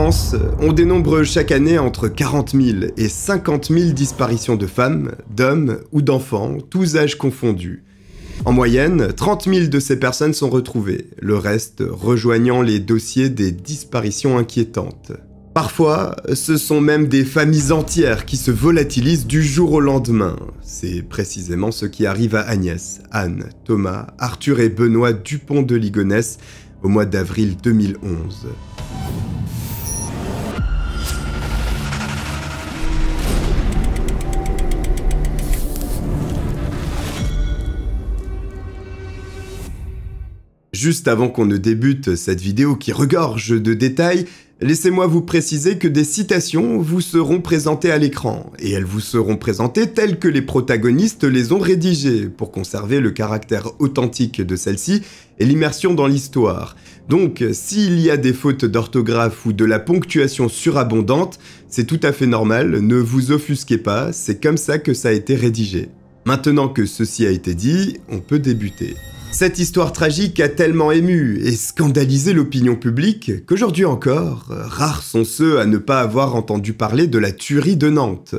France, euh, on dénombre chaque année entre 40 000 et 50 000 disparitions de femmes, d'hommes ou d'enfants, tous âges confondus. En moyenne, 30 000 de ces personnes sont retrouvées, le reste rejoignant les dossiers des disparitions inquiétantes. Parfois, ce sont même des familles entières qui se volatilisent du jour au lendemain. C'est précisément ce qui arrive à Agnès, Anne, Thomas, Arthur et Benoît Dupont de Ligonnès au mois d'avril 2011. Juste avant qu'on ne débute cette vidéo qui regorge de détails, laissez-moi vous préciser que des citations vous seront présentées à l'écran, et elles vous seront présentées telles que les protagonistes les ont rédigées, pour conserver le caractère authentique de celle ci et l'immersion dans l'histoire. Donc, s'il y a des fautes d'orthographe ou de la ponctuation surabondante, c'est tout à fait normal, ne vous offusquez pas, c'est comme ça que ça a été rédigé. Maintenant que ceci a été dit, on peut débuter. Cette histoire tragique a tellement ému et scandalisé l'opinion publique qu'aujourd'hui encore, rares sont ceux à ne pas avoir entendu parler de la tuerie de Nantes.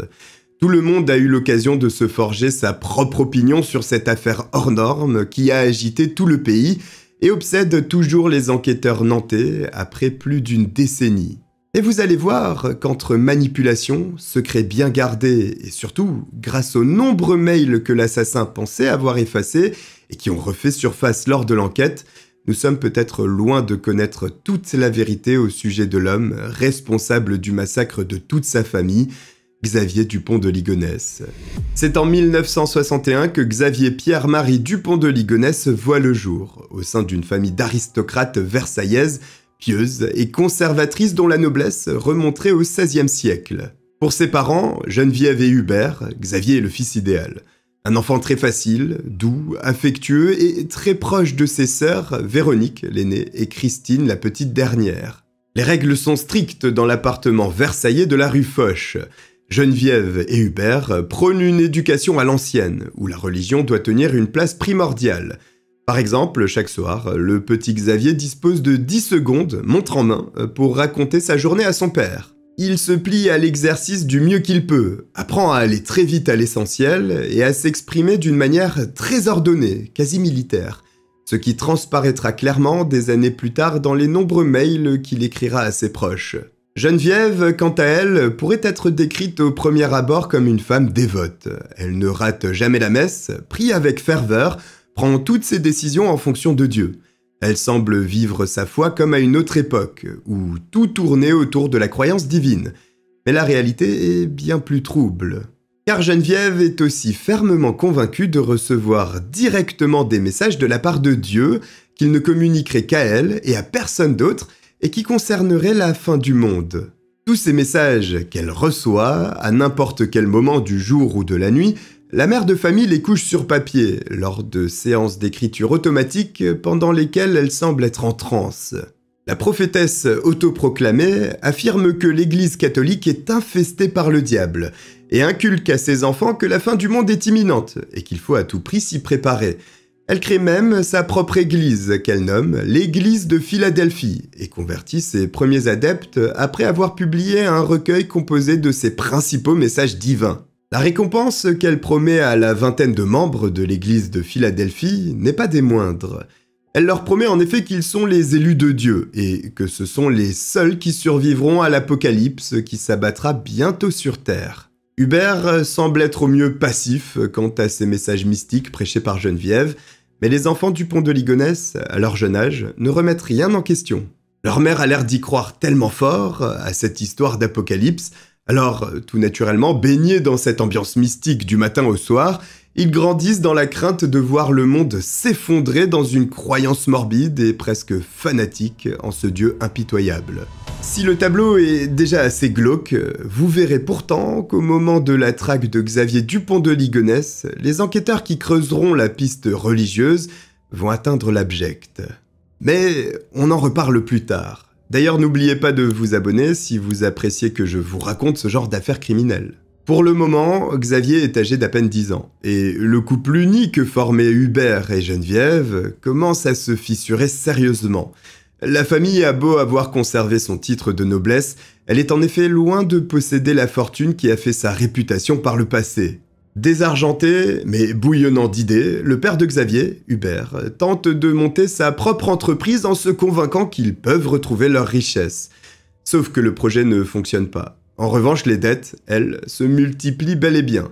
Tout le monde a eu l'occasion de se forger sa propre opinion sur cette affaire hors norme qui a agité tout le pays et obsède toujours les enquêteurs nantais après plus d'une décennie. Et vous allez voir qu'entre manipulation, secrets bien gardés et surtout grâce aux nombreux mails que l'assassin pensait avoir effacés et qui ont refait surface lors de l'enquête, nous sommes peut-être loin de connaître toute la vérité au sujet de l'homme responsable du massacre de toute sa famille, Xavier Dupont de Ligonnès. C'est en 1961 que Xavier Pierre-Marie Dupont de Ligonnès voit le jour, au sein d'une famille d'aristocrates versaillaises pieuse et conservatrice dont la noblesse remonterait au XVIe siècle. Pour ses parents, Geneviève et Hubert, Xavier est le fils idéal. Un enfant très facile, doux, affectueux et très proche de ses sœurs, Véronique, l'aînée, et Christine, la petite dernière. Les règles sont strictes dans l'appartement versaillais de la rue Foch. Geneviève et Hubert prônent une éducation à l'ancienne, où la religion doit tenir une place primordiale, par exemple, chaque soir, le petit Xavier dispose de 10 secondes, montre en main, pour raconter sa journée à son père. Il se plie à l'exercice du mieux qu'il peut, apprend à aller très vite à l'essentiel et à s'exprimer d'une manière très ordonnée, quasi militaire, ce qui transparaîtra clairement des années plus tard dans les nombreux mails qu'il écrira à ses proches. Geneviève, quant à elle, pourrait être décrite au premier abord comme une femme dévote. Elle ne rate jamais la messe, prie avec ferveur, prend toutes ses décisions en fonction de Dieu. Elle semble vivre sa foi comme à une autre époque, où tout tournait autour de la croyance divine. Mais la réalité est bien plus trouble. Car Geneviève est aussi fermement convaincue de recevoir directement des messages de la part de Dieu qu'il ne communiquerait qu'à elle et à personne d'autre et qui concernerait la fin du monde. Tous ces messages qu'elle reçoit à n'importe quel moment du jour ou de la nuit la mère de famille les couche sur papier, lors de séances d'écriture automatique pendant lesquelles elle semble être en transe. La prophétesse autoproclamée affirme que l'Église catholique est infestée par le diable et inculque à ses enfants que la fin du monde est imminente et qu'il faut à tout prix s'y préparer. Elle crée même sa propre église qu'elle nomme l'Église de Philadelphie et convertit ses premiers adeptes après avoir publié un recueil composé de ses principaux messages divins. La récompense qu'elle promet à la vingtaine de membres de l'église de Philadelphie n'est pas des moindres. Elle leur promet en effet qu'ils sont les élus de Dieu et que ce sont les seuls qui survivront à l'apocalypse qui s'abattra bientôt sur Terre. Hubert semble être au mieux passif quant à ces messages mystiques prêchés par Geneviève, mais les enfants du pont de Ligonesse, à leur jeune âge, ne remettent rien en question. Leur mère a l'air d'y croire tellement fort à cette histoire d'apocalypse alors, tout naturellement, baignés dans cette ambiance mystique du matin au soir, ils grandissent dans la crainte de voir le monde s'effondrer dans une croyance morbide et presque fanatique en ce dieu impitoyable. Si le tableau est déjà assez glauque, vous verrez pourtant qu'au moment de la traque de Xavier Dupont de Ligonnès, les enquêteurs qui creuseront la piste religieuse vont atteindre l'abject. Mais on en reparle plus tard. D'ailleurs, n'oubliez pas de vous abonner si vous appréciez que je vous raconte ce genre d'affaires criminelles. Pour le moment, Xavier est âgé d'à peine 10 ans, et le couple uni que formaient Hubert et Geneviève commence à se fissurer sérieusement. La famille a beau avoir conservé son titre de noblesse, elle est en effet loin de posséder la fortune qui a fait sa réputation par le passé. Désargenté, mais bouillonnant d'idées, le père de Xavier, Hubert, tente de monter sa propre entreprise en se convainquant qu'ils peuvent retrouver leur richesse. Sauf que le projet ne fonctionne pas. En revanche, les dettes, elles, se multiplient bel et bien,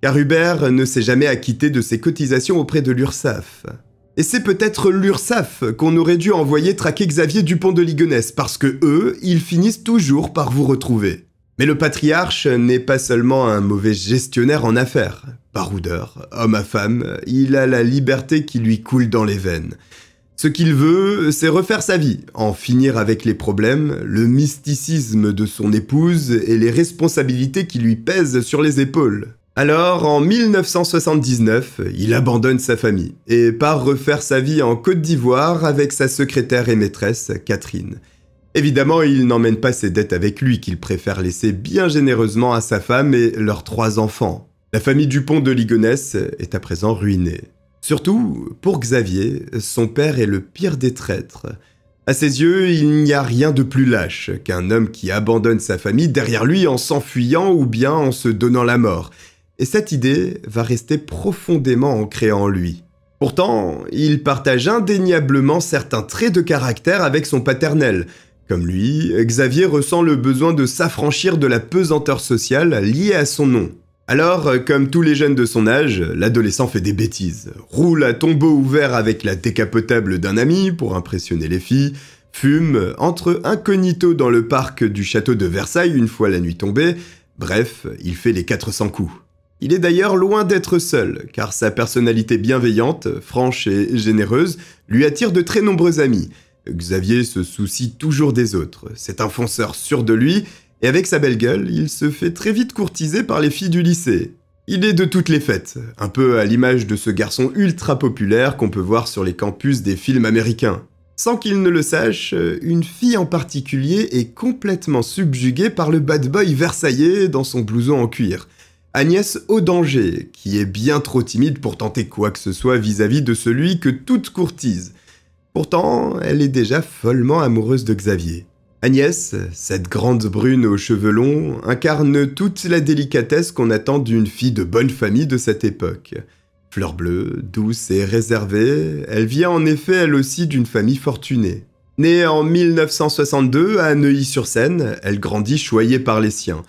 car Hubert ne s'est jamais acquitté de ses cotisations auprès de l'URSAF. Et c'est peut-être l'URSAF qu'on aurait dû envoyer traquer Xavier Dupont de Ligonnès, parce que eux, ils finissent toujours par vous retrouver. Mais le patriarche n'est pas seulement un mauvais gestionnaire en affaires. Paroudeur, homme à femme, il a la liberté qui lui coule dans les veines. Ce qu'il veut, c'est refaire sa vie, en finir avec les problèmes, le mysticisme de son épouse et les responsabilités qui lui pèsent sur les épaules. Alors, en 1979, il abandonne sa famille et part refaire sa vie en Côte d'Ivoire avec sa secrétaire et maîtresse, Catherine. Évidemment, il n'emmène pas ses dettes avec lui qu'il préfère laisser bien généreusement à sa femme et leurs trois enfants. La famille Dupont de Ligonesse est à présent ruinée. Surtout, pour Xavier, son père est le pire des traîtres. À ses yeux, il n'y a rien de plus lâche qu'un homme qui abandonne sa famille derrière lui en s'enfuyant ou bien en se donnant la mort. Et cette idée va rester profondément ancrée en lui. Pourtant, il partage indéniablement certains traits de caractère avec son paternel, comme lui, Xavier ressent le besoin de s'affranchir de la pesanteur sociale liée à son nom. Alors, comme tous les jeunes de son âge, l'adolescent fait des bêtises, roule à tombeau ouvert avec la décapotable d'un ami pour impressionner les filles, fume, entre incognito dans le parc du château de Versailles une fois la nuit tombée, bref, il fait les 400 coups. Il est d'ailleurs loin d'être seul, car sa personnalité bienveillante, franche et généreuse lui attire de très nombreux amis, Xavier se soucie toujours des autres. C'est un fonceur sûr de lui, et avec sa belle gueule, il se fait très vite courtiser par les filles du lycée. Il est de toutes les fêtes, un peu à l'image de ce garçon ultra populaire qu'on peut voir sur les campus des films américains. Sans qu'il ne le sache, une fille en particulier est complètement subjuguée par le bad boy versaillais dans son blouson en cuir. Agnès Audanger, qui est bien trop timide pour tenter quoi que ce soit vis-à-vis de celui que toute courtise. Pourtant, elle est déjà follement amoureuse de Xavier. Agnès, cette grande brune aux cheveux longs, incarne toute la délicatesse qu'on attend d'une fille de bonne famille de cette époque. Fleur bleue, douce et réservée, elle vient en effet elle aussi d'une famille fortunée. Née en 1962 à Neuilly-sur-Seine, elle grandit choyée par les siens.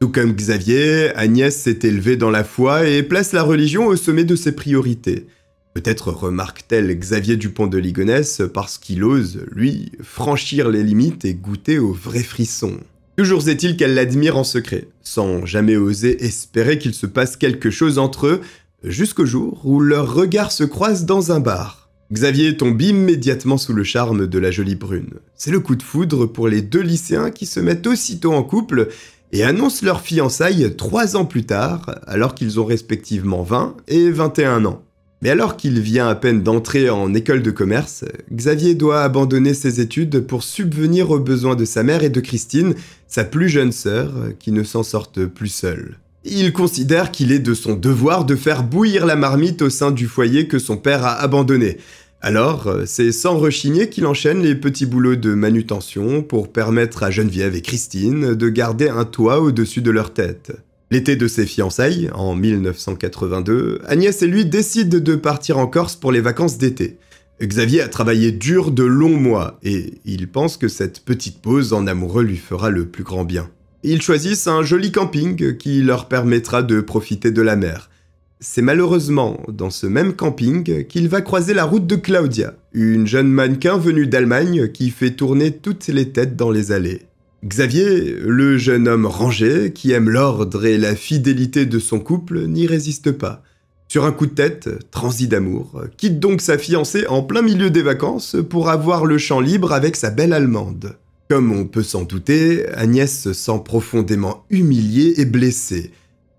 Tout comme Xavier, Agnès s'est élevée dans la foi et place la religion au sommet de ses priorités. Peut-être remarque-t-elle Xavier Dupont de Ligonnès parce qu'il ose, lui, franchir les limites et goûter au vrai frisson. Toujours est-il qu'elle l'admire en secret, sans jamais oser espérer qu'il se passe quelque chose entre eux, jusqu'au jour où leurs regards se croisent dans un bar. Xavier tombe immédiatement sous le charme de la jolie brune. C'est le coup de foudre pour les deux lycéens qui se mettent aussitôt en couple et annoncent leur fiançailles trois ans plus tard, alors qu'ils ont respectivement 20 et 21 ans. Mais alors qu'il vient à peine d'entrer en école de commerce, Xavier doit abandonner ses études pour subvenir aux besoins de sa mère et de Christine, sa plus jeune sœur, qui ne s'en sortent plus seule. Il considère qu'il est de son devoir de faire bouillir la marmite au sein du foyer que son père a abandonné. Alors, c'est sans rechigner qu'il enchaîne les petits boulots de manutention pour permettre à Geneviève et Christine de garder un toit au-dessus de leur tête. L'été de ses fiançailles, en 1982, Agnès et lui décident de partir en Corse pour les vacances d'été. Xavier a travaillé dur de longs mois et il pense que cette petite pause en amoureux lui fera le plus grand bien. Ils choisissent un joli camping qui leur permettra de profiter de la mer. C'est malheureusement dans ce même camping qu'il va croiser la route de Claudia, une jeune mannequin venue d'Allemagne qui fait tourner toutes les têtes dans les allées. Xavier, le jeune homme rangé, qui aime l'ordre et la fidélité de son couple, n'y résiste pas. Sur un coup de tête, transi d'amour, quitte donc sa fiancée en plein milieu des vacances pour avoir le champ libre avec sa belle Allemande. Comme on peut s'en douter, Agnès se sent profondément humiliée et blessée.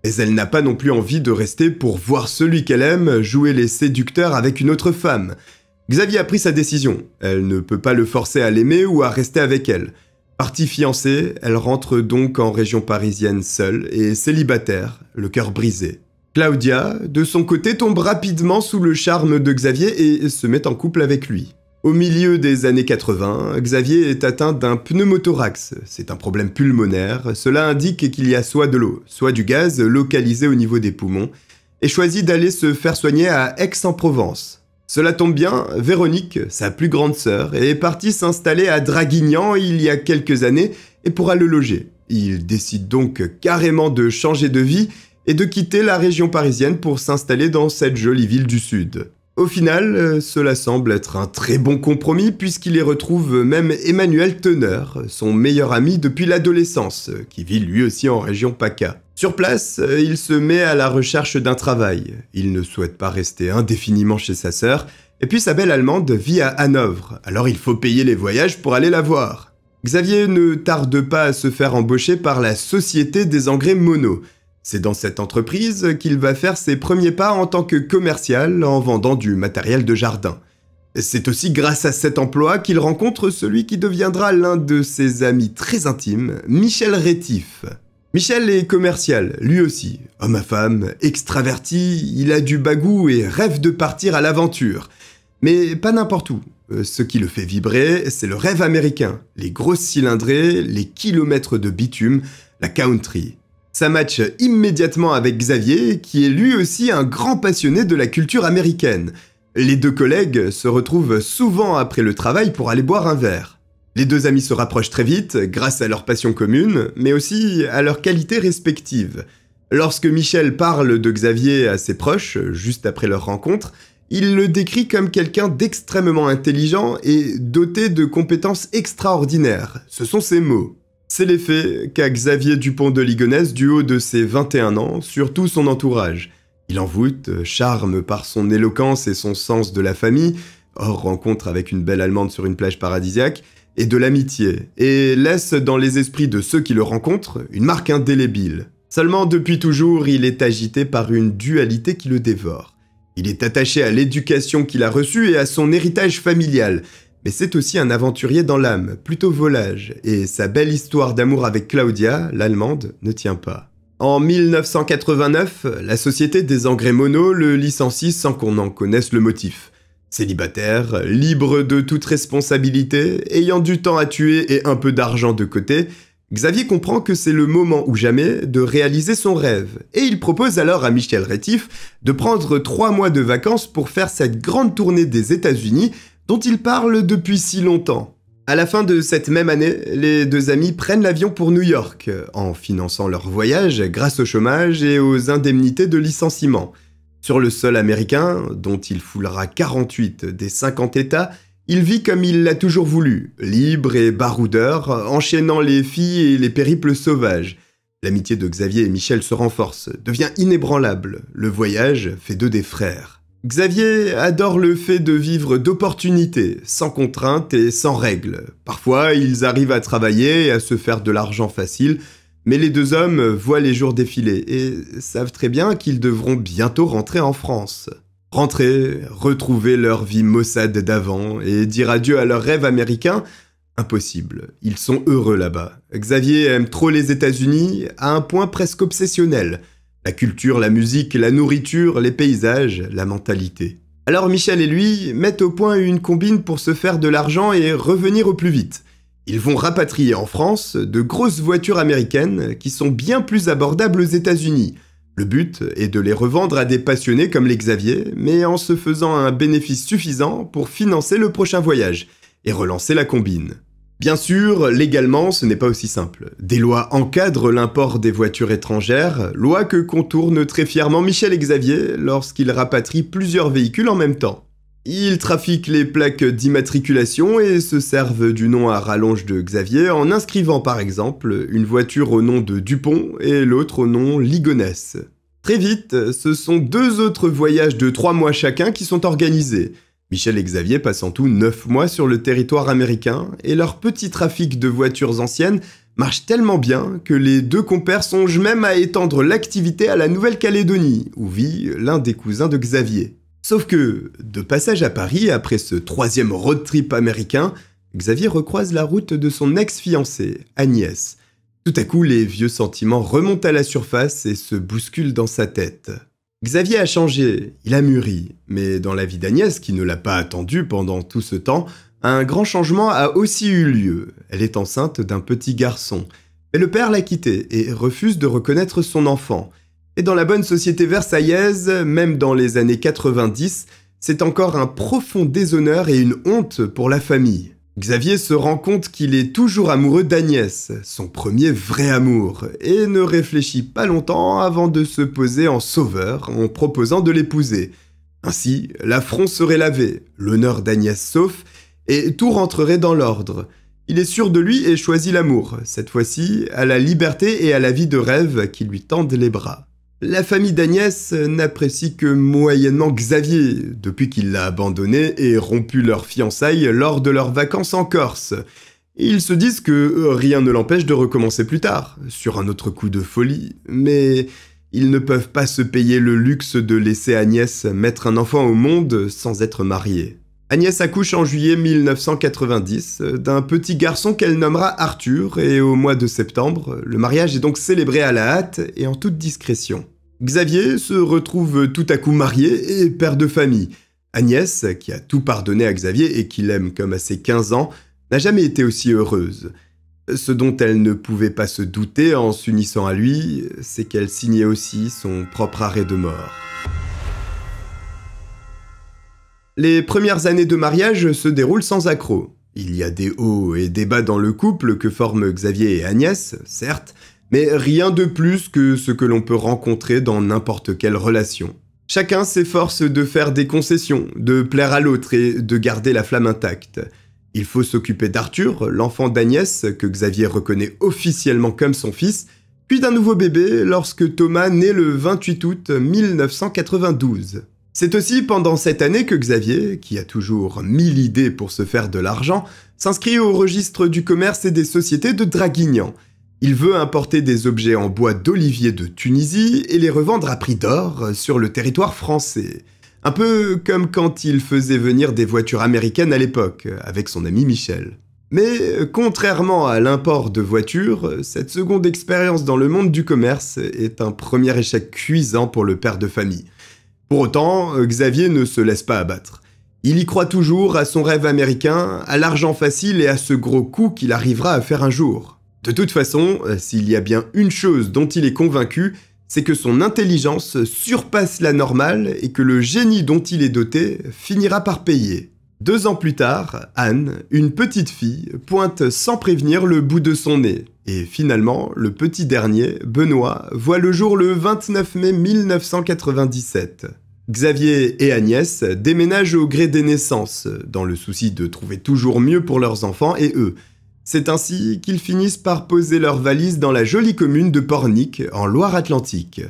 Mais elle n'a pas non plus envie de rester pour voir celui qu'elle aime jouer les séducteurs avec une autre femme. Xavier a pris sa décision, elle ne peut pas le forcer à l'aimer ou à rester avec elle. Partie fiancée, elle rentre donc en région parisienne seule et célibataire, le cœur brisé. Claudia, de son côté, tombe rapidement sous le charme de Xavier et se met en couple avec lui. Au milieu des années 80, Xavier est atteint d'un pneumothorax. C'est un problème pulmonaire. Cela indique qu'il y a soit de l'eau, soit du gaz localisé au niveau des poumons, et choisit d'aller se faire soigner à Aix-en-Provence. Cela tombe bien, Véronique, sa plus grande sœur, est partie s'installer à Draguignan il y a quelques années et pourra le loger. Il décide donc carrément de changer de vie et de quitter la région parisienne pour s'installer dans cette jolie ville du Sud. Au final, euh, cela semble être un très bon compromis puisqu'il y retrouve même Emmanuel Teneur, son meilleur ami depuis l'adolescence, qui vit lui aussi en région PACA. Sur place, euh, il se met à la recherche d'un travail. Il ne souhaite pas rester indéfiniment chez sa sœur, et puis sa belle Allemande vit à Hanovre, alors il faut payer les voyages pour aller la voir. Xavier ne tarde pas à se faire embaucher par la Société des engrais mono, c'est dans cette entreprise qu'il va faire ses premiers pas en tant que commercial en vendant du matériel de jardin. C'est aussi grâce à cet emploi qu'il rencontre celui qui deviendra l'un de ses amis très intimes, Michel Rétif. Michel est commercial, lui aussi, homme à femme, extraverti, il a du bagou et rêve de partir à l'aventure. Mais pas n'importe où. Euh, ce qui le fait vibrer, c'est le rêve américain, les grosses cylindrées, les kilomètres de bitume, la country. Ça matche immédiatement avec Xavier, qui est lui aussi un grand passionné de la culture américaine. Les deux collègues se retrouvent souvent après le travail pour aller boire un verre. Les deux amis se rapprochent très vite grâce à leur passion commune, mais aussi à leurs qualités respectives. Lorsque Michel parle de Xavier à ses proches, juste après leur rencontre, il le décrit comme quelqu'un d'extrêmement intelligent et doté de compétences extraordinaires. Ce sont ses mots. C'est l'effet qu'a Xavier Dupont de Ligonnès du haut de ses 21 ans sur tout son entourage. Il envoûte, charme par son éloquence et son sens de la famille, hors rencontre avec une belle Allemande sur une plage paradisiaque, et de l'amitié, et laisse dans les esprits de ceux qui le rencontrent une marque indélébile. Seulement depuis toujours, il est agité par une dualité qui le dévore. Il est attaché à l'éducation qu'il a reçue et à son héritage familial, mais c'est aussi un aventurier dans l'âme, plutôt volage, et sa belle histoire d'amour avec Claudia, l'allemande, ne tient pas. En 1989, la société des engrais mono le licencie sans qu'on en connaisse le motif. Célibataire, libre de toute responsabilité, ayant du temps à tuer et un peu d'argent de côté, Xavier comprend que c'est le moment ou jamais de réaliser son rêve, et il propose alors à Michel Rétif de prendre trois mois de vacances pour faire cette grande tournée des États-Unis dont il parle depuis si longtemps. À la fin de cette même année, les deux amis prennent l'avion pour New York, en finançant leur voyage grâce au chômage et aux indemnités de licenciement. Sur le sol américain, dont il foulera 48 des 50 États, il vit comme il l'a toujours voulu, libre et baroudeur, enchaînant les filles et les périples sauvages. L'amitié de Xavier et Michel se renforce, devient inébranlable, le voyage fait d'eux des frères. Xavier adore le fait de vivre d'opportunités, sans contraintes et sans règles. Parfois, ils arrivent à travailler et à se faire de l'argent facile, mais les deux hommes voient les jours défiler et savent très bien qu'ils devront bientôt rentrer en France. Rentrer, retrouver leur vie maussade d'avant et dire adieu à leur rêve américain, impossible. Ils sont heureux là-bas. Xavier aime trop les États-Unis à un point presque obsessionnel – la culture, la musique, la nourriture, les paysages, la mentalité. Alors Michel et lui mettent au point une combine pour se faire de l'argent et revenir au plus vite. Ils vont rapatrier en France de grosses voitures américaines qui sont bien plus abordables aux États-Unis. Le but est de les revendre à des passionnés comme les Xavier, mais en se faisant un bénéfice suffisant pour financer le prochain voyage et relancer la combine. Bien sûr, légalement, ce n'est pas aussi simple. Des lois encadrent l'import des voitures étrangères, loi que contourne très fièrement Michel et Xavier lorsqu'ils rapatrient plusieurs véhicules en même temps. Ils trafiquent les plaques d'immatriculation et se servent du nom à rallonge de Xavier en inscrivant par exemple une voiture au nom de Dupont et l'autre au nom Ligonès. Très vite, ce sont deux autres voyages de trois mois chacun qui sont organisés, Michel et Xavier passent en tout 9 mois sur le territoire américain et leur petit trafic de voitures anciennes marche tellement bien que les deux compères songent même à étendre l'activité à la Nouvelle-Calédonie, où vit l'un des cousins de Xavier. Sauf que, de passage à Paris après ce troisième road trip américain, Xavier recroise la route de son ex-fiancée, Agnès. Tout à coup, les vieux sentiments remontent à la surface et se bousculent dans sa tête. Xavier a changé, il a mûri, mais dans la vie d'Agnès, qui ne l'a pas attendu pendant tout ce temps, un grand changement a aussi eu lieu. Elle est enceinte d'un petit garçon. Mais le père l'a quitté et refuse de reconnaître son enfant. Et dans la bonne société versaillaise, même dans les années 90, c'est encore un profond déshonneur et une honte pour la famille. Xavier se rend compte qu'il est toujours amoureux d'Agnès, son premier vrai amour, et ne réfléchit pas longtemps avant de se poser en sauveur en proposant de l'épouser. Ainsi, l'affront serait lavé, l'honneur d'Agnès sauf, et tout rentrerait dans l'ordre. Il est sûr de lui et choisit l'amour, cette fois-ci à la liberté et à la vie de rêve qui lui tendent les bras. La famille d'Agnès n'apprécie que moyennement Xavier, depuis qu'il l'a abandonné et rompu leur fiançailles lors de leurs vacances en Corse. Ils se disent que rien ne l'empêche de recommencer plus tard, sur un autre coup de folie, mais ils ne peuvent pas se payer le luxe de laisser Agnès mettre un enfant au monde sans être mariée. Agnès accouche en juillet 1990 euh, d'un petit garçon qu'elle nommera Arthur et au mois de septembre, le mariage est donc célébré à la hâte et en toute discrétion. Xavier se retrouve tout à coup marié et père de famille. Agnès, qui a tout pardonné à Xavier et qui l'aime comme à ses 15 ans, n'a jamais été aussi heureuse. Ce dont elle ne pouvait pas se douter en s'unissant à lui, c'est qu'elle signait aussi son propre arrêt de mort. Les premières années de mariage se déroulent sans accroc. Il y a des hauts et des bas dans le couple que forment Xavier et Agnès, certes, mais rien de plus que ce que l'on peut rencontrer dans n'importe quelle relation. Chacun s'efforce de faire des concessions, de plaire à l'autre et de garder la flamme intacte. Il faut s'occuper d'Arthur, l'enfant d'Agnès, que Xavier reconnaît officiellement comme son fils, puis d'un nouveau bébé lorsque Thomas naît le 28 août 1992. C'est aussi pendant cette année que Xavier, qui a toujours mille idées pour se faire de l'argent, s'inscrit au registre du commerce et des sociétés de Draguignan. Il veut importer des objets en bois d'olivier de Tunisie et les revendre à prix d'or sur le territoire français. Un peu comme quand il faisait venir des voitures américaines à l'époque, avec son ami Michel. Mais contrairement à l'import de voitures, cette seconde expérience dans le monde du commerce est un premier échec cuisant pour le père de famille. Pour autant, euh, Xavier ne se laisse pas abattre. Il y croit toujours à son rêve américain, à l'argent facile et à ce gros coup qu'il arrivera à faire un jour. De toute façon, euh, s'il y a bien une chose dont il est convaincu, c'est que son intelligence surpasse la normale et que le génie dont il est doté finira par payer. Deux ans plus tard, Anne, une petite fille, pointe sans prévenir le bout de son nez. Et finalement, le petit dernier, Benoît, voit le jour le 29 mai 1997. Xavier et Agnès déménagent au gré des naissances, dans le souci de trouver toujours mieux pour leurs enfants et eux. C'est ainsi qu'ils finissent par poser leurs valises dans la jolie commune de Pornic, en Loire-Atlantique.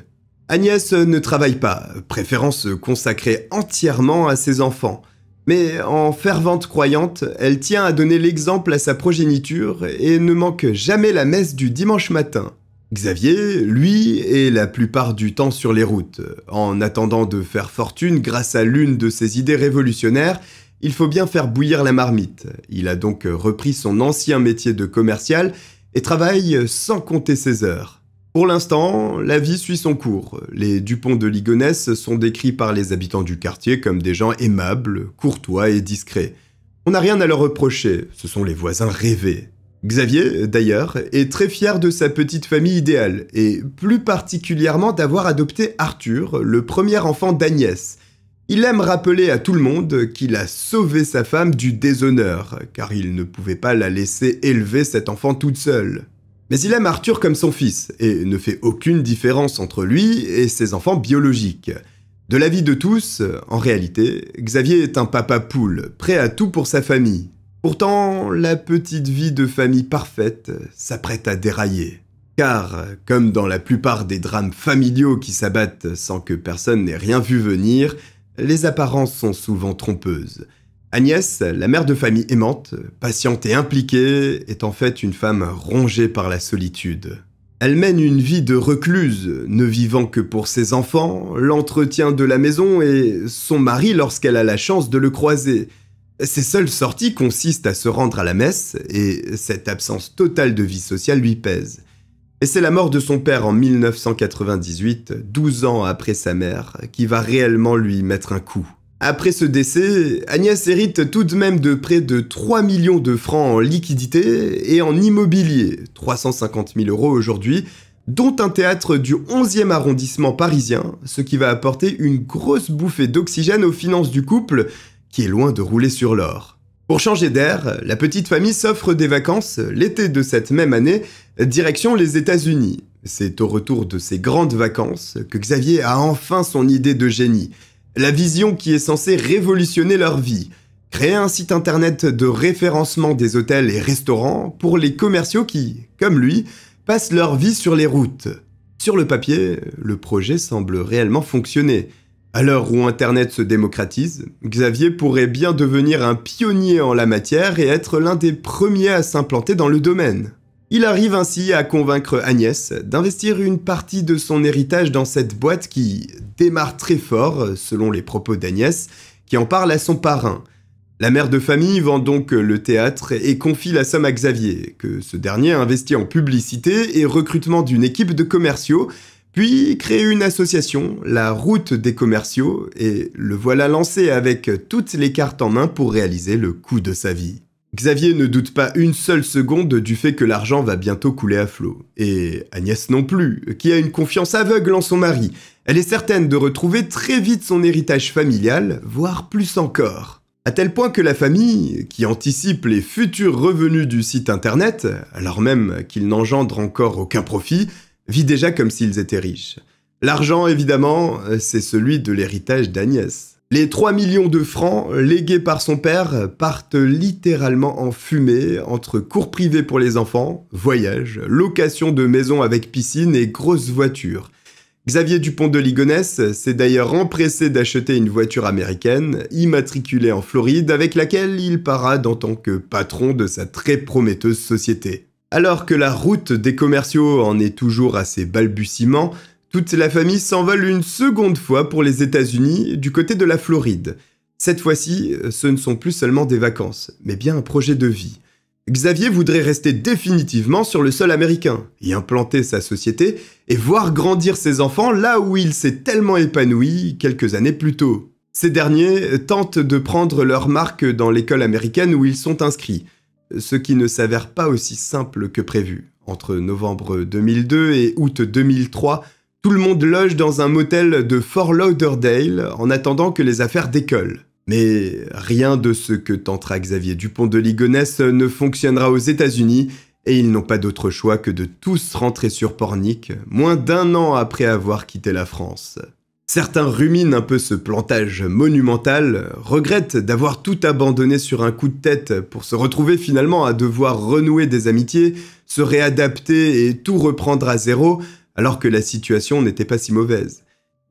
Agnès ne travaille pas, préférant se consacrer entièrement à ses enfants – mais en fervente croyante, elle tient à donner l'exemple à sa progéniture et ne manque jamais la messe du dimanche matin. Xavier, lui, est la plupart du temps sur les routes. En attendant de faire fortune grâce à l'une de ses idées révolutionnaires, il faut bien faire bouillir la marmite. Il a donc repris son ancien métier de commercial et travaille sans compter ses heures. Pour l'instant, la vie suit son cours. Les Dupont de Ligonnès sont décrits par les habitants du quartier comme des gens aimables, courtois et discrets. On n'a rien à leur reprocher, ce sont les voisins rêvés. Xavier, d'ailleurs, est très fier de sa petite famille idéale, et plus particulièrement d'avoir adopté Arthur, le premier enfant d'Agnès. Il aime rappeler à tout le monde qu'il a sauvé sa femme du déshonneur, car il ne pouvait pas la laisser élever cet enfant toute seule. Mais il aime Arthur comme son fils et ne fait aucune différence entre lui et ses enfants biologiques. De l'avis de tous, en réalité, Xavier est un papa poule, prêt à tout pour sa famille. Pourtant, la petite vie de famille parfaite s'apprête à dérailler. Car, comme dans la plupart des drames familiaux qui s'abattent sans que personne n'ait rien vu venir, les apparences sont souvent trompeuses. Agnès, la mère de famille aimante, patiente et impliquée, est en fait une femme rongée par la solitude. Elle mène une vie de recluse, ne vivant que pour ses enfants, l'entretien de la maison et son mari lorsqu'elle a la chance de le croiser. Ses seules sorties consistent à se rendre à la messe et cette absence totale de vie sociale lui pèse. Et c'est la mort de son père en 1998, 12 ans après sa mère, qui va réellement lui mettre un coup. Après ce décès, Agnès hérite tout de même de près de 3 millions de francs en liquidités et en immobilier, 350 000 euros aujourd'hui, dont un théâtre du 11e arrondissement parisien, ce qui va apporter une grosse bouffée d'oxygène aux finances du couple, qui est loin de rouler sur l'or. Pour changer d'air, la petite famille s'offre des vacances l'été de cette même année, direction les États-Unis. C'est au retour de ces grandes vacances que Xavier a enfin son idée de génie la vision qui est censée révolutionner leur vie. Créer un site internet de référencement des hôtels et restaurants pour les commerciaux qui, comme lui, passent leur vie sur les routes. Sur le papier, le projet semble réellement fonctionner. À l'heure où Internet se démocratise, Xavier pourrait bien devenir un pionnier en la matière et être l'un des premiers à s'implanter dans le domaine. Il arrive ainsi à convaincre Agnès d'investir une partie de son héritage dans cette boîte qui démarre très fort, selon les propos d'Agnès, qui en parle à son parrain. La mère de famille vend donc le théâtre et confie la somme à Xavier, que ce dernier investit en publicité et recrutement d'une équipe de commerciaux, puis crée une association, la Route des commerciaux, et le voilà lancé avec toutes les cartes en main pour réaliser le coup de sa vie. Xavier ne doute pas une seule seconde du fait que l'argent va bientôt couler à flot. Et Agnès non plus, qui a une confiance aveugle en son mari. Elle est certaine de retrouver très vite son héritage familial, voire plus encore. À tel point que la famille, qui anticipe les futurs revenus du site internet, alors même qu'il n'engendre encore aucun profit, vit déjà comme s'ils étaient riches. L'argent, évidemment, c'est celui de l'héritage d'Agnès. Les 3 millions de francs légués par son père partent littéralement en fumée entre cours privés pour les enfants, voyages, location de maisons avec piscine et grosses voitures. Xavier Dupont de Ligonnès s'est d'ailleurs empressé d'acheter une voiture américaine, immatriculée en Floride, avec laquelle il parade en tant que patron de sa très prometteuse société. Alors que la route des commerciaux en est toujours à ses balbutiements, toute la famille s'envole une seconde fois pour les États-Unis du côté de la Floride. Cette fois-ci, euh, ce ne sont plus seulement des vacances, mais bien un projet de vie. Xavier voudrait rester définitivement sur le sol américain, y implanter sa société et voir grandir ses enfants là où il s'est tellement épanoui quelques années plus tôt. Ces derniers euh, tentent de prendre leur marque dans l'école américaine où ils sont inscrits, euh, ce qui ne s'avère pas aussi simple que prévu. Entre novembre 2002 et août 2003, tout le monde loge dans un motel de Fort Lauderdale en attendant que les affaires décollent. Mais rien de ce que tentera Xavier Dupont de Ligonnès ne fonctionnera aux États-Unis et ils n'ont pas d'autre choix que de tous rentrer sur Pornic, moins d'un an après avoir quitté la France. Certains ruminent un peu ce plantage monumental, regrettent d'avoir tout abandonné sur un coup de tête pour se retrouver finalement à devoir renouer des amitiés, se réadapter et tout reprendre à zéro, alors que la situation n'était pas si mauvaise.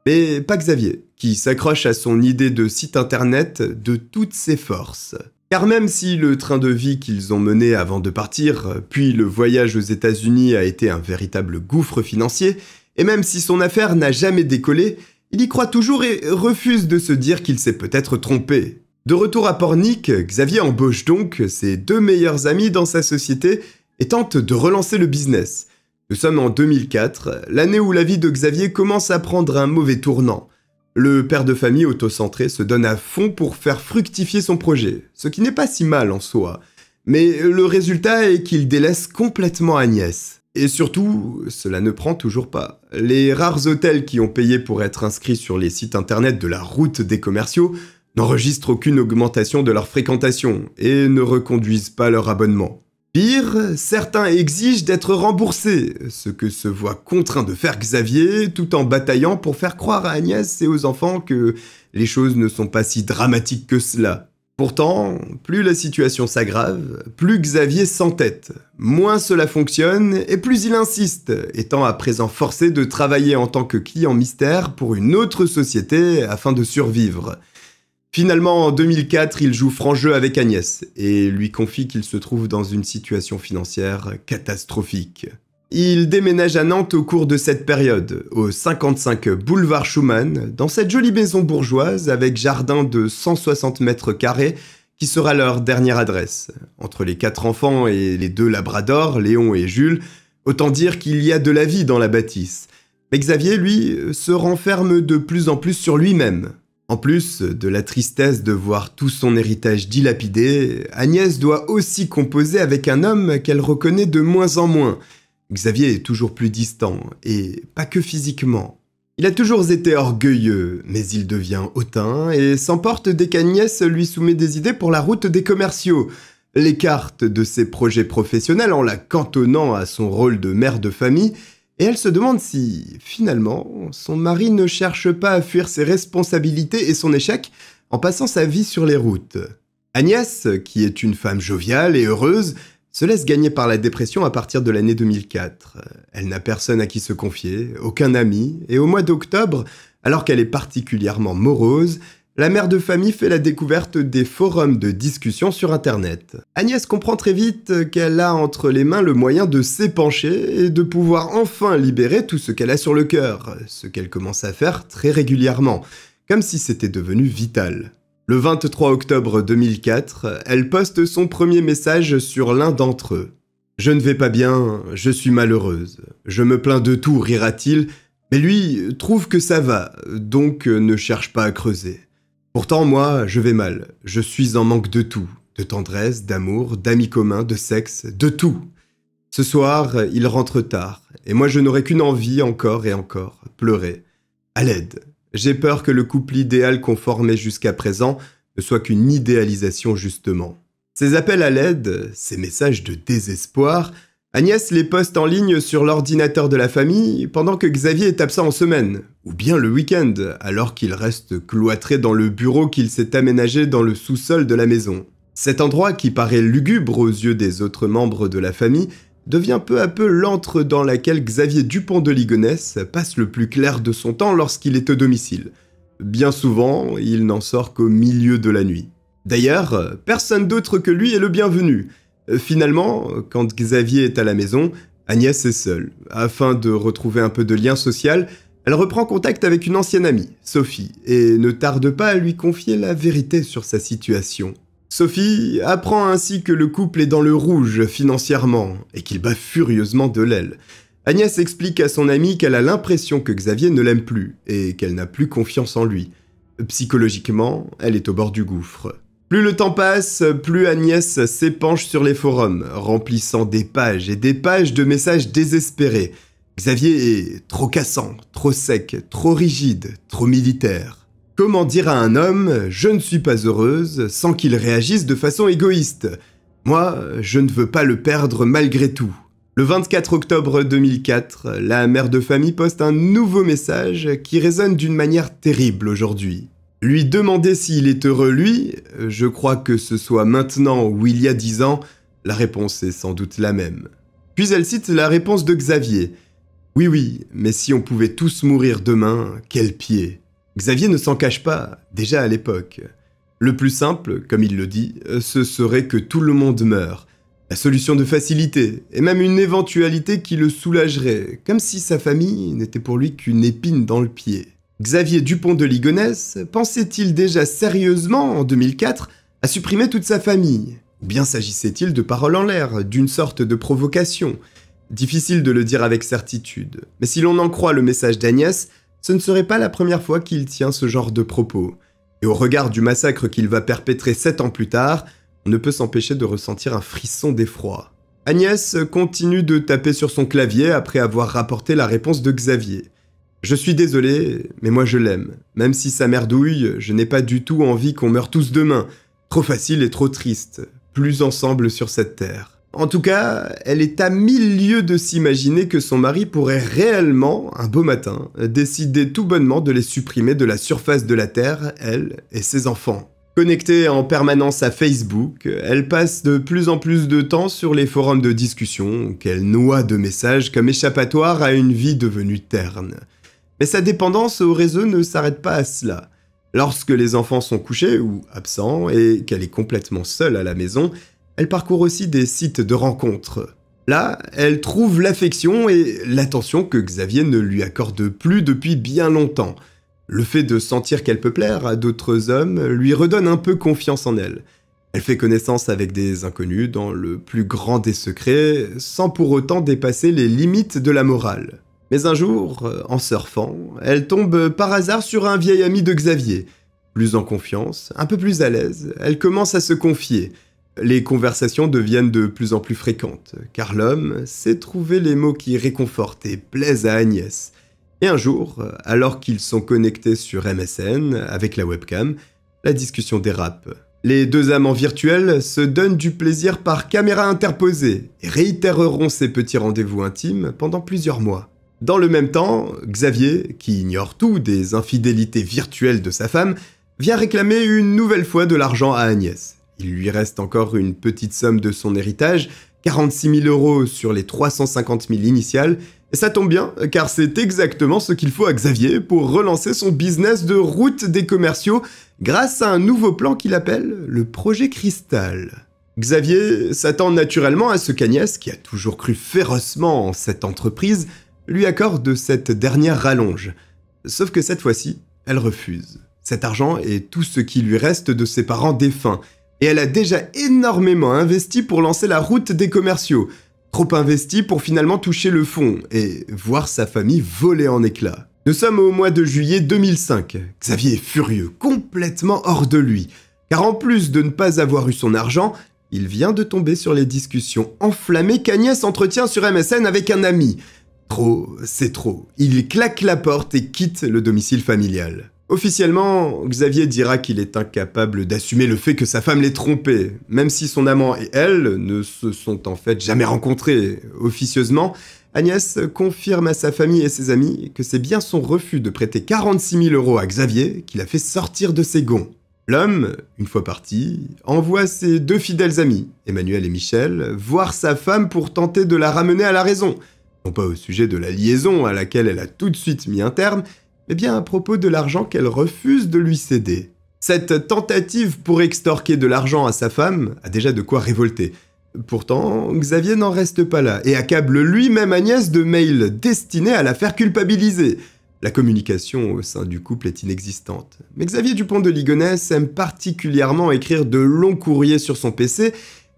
Mais pas Xavier, qui s'accroche à son idée de site internet de toutes ses forces. Car même si le train de vie qu'ils ont mené avant de partir, puis le voyage aux États-Unis a été un véritable gouffre financier, et même si son affaire n'a jamais décollé, il y croit toujours et refuse de se dire qu'il s'est peut-être trompé. De retour à Pornic, Xavier embauche donc ses deux meilleurs amis dans sa société et tente de relancer le business. Nous sommes en 2004, l'année où la vie de Xavier commence à prendre un mauvais tournant. Le père de famille autocentré se donne à fond pour faire fructifier son projet, ce qui n'est pas si mal en soi. Mais le résultat est qu'il délaisse complètement Agnès. Et surtout, cela ne prend toujours pas. Les rares hôtels qui ont payé pour être inscrits sur les sites internet de la route des commerciaux n'enregistrent aucune augmentation de leur fréquentation et ne reconduisent pas leur abonnement. Pire, certains exigent d'être remboursés, ce que se voit contraint de faire Xavier tout en bataillant pour faire croire à Agnès et aux enfants que les choses ne sont pas si dramatiques que cela. Pourtant, plus la situation s'aggrave, plus Xavier s'entête, moins cela fonctionne et plus il insiste, étant à présent forcé de travailler en tant que client mystère pour une autre société afin de survivre. Finalement, en 2004, il joue franc jeu avec Agnès et lui confie qu'il se trouve dans une situation financière catastrophique. Il déménage à Nantes au cours de cette période, au 55 boulevard Schumann, dans cette jolie maison bourgeoise avec jardin de 160 mètres carrés qui sera leur dernière adresse. Entre les quatre enfants et les deux labradors, Léon et Jules, autant dire qu'il y a de la vie dans la bâtisse. Mais Xavier, lui, se renferme de plus en plus sur lui-même, en plus de la tristesse de voir tout son héritage dilapidé, Agnès doit aussi composer avec un homme qu'elle reconnaît de moins en moins. Xavier est toujours plus distant, et pas que physiquement. Il a toujours été orgueilleux, mais il devient hautain et s'emporte dès qu'Agnès lui soumet des idées pour la route des commerciaux, l'écarte de ses projets professionnels en la cantonnant à son rôle de mère de famille et elle se demande si, finalement, son mari ne cherche pas à fuir ses responsabilités et son échec en passant sa vie sur les routes. Agnès, qui est une femme joviale et heureuse, se laisse gagner par la dépression à partir de l'année 2004. Elle n'a personne à qui se confier, aucun ami, et au mois d'octobre, alors qu'elle est particulièrement morose, la mère de famille fait la découverte des forums de discussion sur Internet. Agnès comprend très vite qu'elle a entre les mains le moyen de s'épancher et de pouvoir enfin libérer tout ce qu'elle a sur le cœur, ce qu'elle commence à faire très régulièrement, comme si c'était devenu vital. Le 23 octobre 2004, elle poste son premier message sur l'un d'entre eux. Je ne vais pas bien, je suis malheureuse. Je me plains de tout, rira-t-il, mais lui trouve que ça va, donc ne cherche pas à creuser. Pourtant, moi, je vais mal. Je suis en manque de tout. De tendresse, d'amour, d'amis communs, de sexe, de tout. Ce soir, il rentre tard, et moi je n'aurai qu'une envie encore et encore, pleurer. À l'aide. J'ai peur que le couple idéal qu'on formait jusqu'à présent ne soit qu'une idéalisation justement. Ces appels à l'aide, ces messages de désespoir, Agnès les poste en ligne sur l'ordinateur de la famille pendant que Xavier est absent en semaine, ou bien le week-end, alors qu'il reste cloîtré dans le bureau qu'il s'est aménagé dans le sous-sol de la maison. Cet endroit qui paraît lugubre aux yeux des autres membres de la famille devient peu à peu l'antre dans laquelle Xavier Dupont de Ligonnès passe le plus clair de son temps lorsqu'il est au domicile. Bien souvent, il n'en sort qu'au milieu de la nuit. D'ailleurs, personne d'autre que lui est le bienvenu. Euh, finalement, quand Xavier est à la maison, Agnès est seule. Afin de retrouver un peu de lien social, elle reprend contact avec une ancienne amie, Sophie, et ne tarde pas à lui confier la vérité sur sa situation. Sophie apprend ainsi que le couple est dans le rouge financièrement et qu'il bat furieusement de l'aile. Agnès explique à son amie qu'elle a l'impression que Xavier ne l'aime plus et qu'elle n'a plus confiance en lui. Psychologiquement, elle est au bord du gouffre. Plus le temps passe, plus Agnès s'épanche sur les forums, remplissant des pages et des pages de messages désespérés. Xavier est trop cassant, trop sec, trop rigide, trop militaire. Comment dire à un homme ⁇ Je ne suis pas heureuse ⁇ sans qu'il réagisse de façon égoïste Moi, je ne veux pas le perdre malgré tout. Le 24 octobre 2004, la mère de famille poste un nouveau message qui résonne d'une manière terrible aujourd'hui. Lui demander s'il est heureux, lui, je crois que ce soit maintenant ou il y a dix ans, la réponse est sans doute la même. Puis elle cite la réponse de Xavier. Oui, oui, mais si on pouvait tous mourir demain, quel pied. Xavier ne s'en cache pas, déjà à l'époque. Le plus simple, comme il le dit, ce serait que tout le monde meure. La solution de facilité, et même une éventualité qui le soulagerait, comme si sa famille n'était pour lui qu'une épine dans le pied. Xavier Dupont de Ligonnès pensait-il déjà sérieusement, en 2004, à supprimer toute sa famille Ou bien s'agissait-il de paroles en l'air, d'une sorte de provocation Difficile de le dire avec certitude, mais si l'on en croit le message d'Agnès, ce ne serait pas la première fois qu'il tient ce genre de propos. Et au regard du massacre qu'il va perpétrer sept ans plus tard, on ne peut s'empêcher de ressentir un frisson d'effroi. Agnès continue de taper sur son clavier après avoir rapporté la réponse de Xavier. Je suis désolé, mais moi je l'aime. Même si ça merdouille, je n'ai pas du tout envie qu'on meure tous demain. Trop facile et trop triste. Plus ensemble sur cette terre. En tout cas, elle est à mille lieues de s'imaginer que son mari pourrait réellement, un beau matin, décider tout bonnement de les supprimer de la surface de la Terre, elle et ses enfants. Connectée en permanence à Facebook, elle passe de plus en plus de temps sur les forums de discussion qu'elle noie de messages comme échappatoire à une vie devenue terne. Mais sa dépendance au réseau ne s'arrête pas à cela. Lorsque les enfants sont couchés ou absents et qu'elle est complètement seule à la maison, elle parcourt aussi des sites de rencontres. Là, elle trouve l'affection et l'attention que Xavier ne lui accorde plus depuis bien longtemps. Le fait de sentir qu'elle peut plaire à d'autres hommes lui redonne un peu confiance en elle. Elle fait connaissance avec des inconnus dans le plus grand des secrets, sans pour autant dépasser les limites de la morale. Mais un jour, euh, en surfant, elle tombe par hasard sur un vieil ami de Xavier. Plus en confiance, un peu plus à l'aise, elle commence à se confier. Les conversations deviennent de plus en plus fréquentes, car l'homme sait trouver les mots qui réconfortent et plaisent à Agnès. Et un jour, euh, alors qu'ils sont connectés sur MSN avec la webcam, la discussion dérape. Les deux amants virtuels se donnent du plaisir par caméra interposée et réitéreront ces petits rendez-vous intimes pendant plusieurs mois. Dans le même temps, Xavier, qui ignore tout des infidélités virtuelles de sa femme, vient réclamer une nouvelle fois de l'argent à Agnès. Il lui reste encore une petite somme de son héritage, 46 000 euros sur les 350 000 initiales, et ça tombe bien, car c'est exactement ce qu'il faut à Xavier pour relancer son business de route des commerciaux grâce à un nouveau plan qu'il appelle le projet Cristal. Xavier s'attend naturellement à ce qu'Agnès, qui a toujours cru férocement en cette entreprise, lui accorde cette dernière rallonge. Sauf que cette fois-ci, elle refuse. Cet argent est tout ce qui lui reste de ses parents défunts. Et elle a déjà énormément investi pour lancer la route des commerciaux. Trop investi pour finalement toucher le fond et voir sa famille voler en éclats. Nous sommes au mois de juillet 2005. Xavier est furieux, complètement hors de lui. Car en plus de ne pas avoir eu son argent, il vient de tomber sur les discussions enflammées qu'Agnès entretient sur MSN avec un ami. Trop, c'est trop. Il claque la porte et quitte le domicile familial. Officiellement, Xavier dira qu'il est incapable d'assumer le fait que sa femme l'ait trompé, même si son amant et elle ne se sont en fait jamais rencontrés. Officieusement, Agnès confirme à sa famille et ses amis que c'est bien son refus de prêter 46 000 euros à Xavier qui l'a fait sortir de ses gonds. L'homme, une fois parti, envoie ses deux fidèles amis, Emmanuel et Michel, voir sa femme pour tenter de la ramener à la raison – non pas au sujet de la liaison à laquelle elle a tout de suite mis un terme, mais bien à propos de l'argent qu'elle refuse de lui céder. Cette tentative pour extorquer de l'argent à sa femme a déjà de quoi révolter. Pourtant, Xavier n'en reste pas là et accable lui-même Agnès de mails destinés à la faire culpabiliser. La communication au sein du couple est inexistante. Mais Xavier Dupont de Ligonnès aime particulièrement écrire de longs courriers sur son PC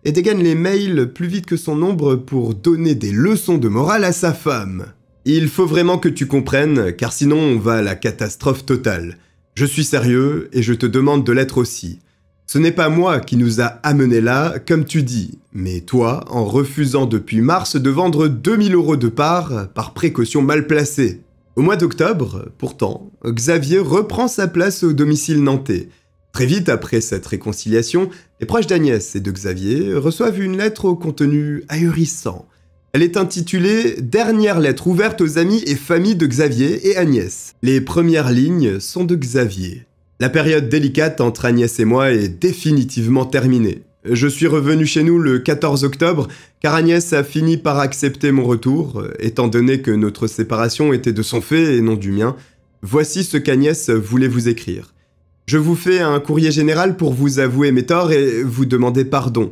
et dégaine les mails plus vite que son ombre pour donner des leçons de morale à sa femme. Il faut vraiment que tu comprennes, car sinon on va à la catastrophe totale. Je suis sérieux et je te demande de l'être aussi. Ce n'est pas moi qui nous a amenés là, comme tu dis, mais toi, en refusant depuis mars de vendre 2000 euros de parts par précaution mal placée. Au mois d'octobre, pourtant, Xavier reprend sa place au domicile nantais, Très vite après cette réconciliation, les proches d'Agnès et de Xavier reçoivent une lettre au contenu ahurissant. Elle est intitulée Dernière lettre ouverte aux amis et familles de Xavier et Agnès. Les premières lignes sont de Xavier. La période délicate entre Agnès et moi est définitivement terminée. Je suis revenu chez nous le 14 octobre car Agnès a fini par accepter mon retour, étant donné que notre séparation était de son fait et non du mien. Voici ce qu'Agnès voulait vous écrire. Je vous fais un courrier général pour vous avouer mes torts et vous demander pardon.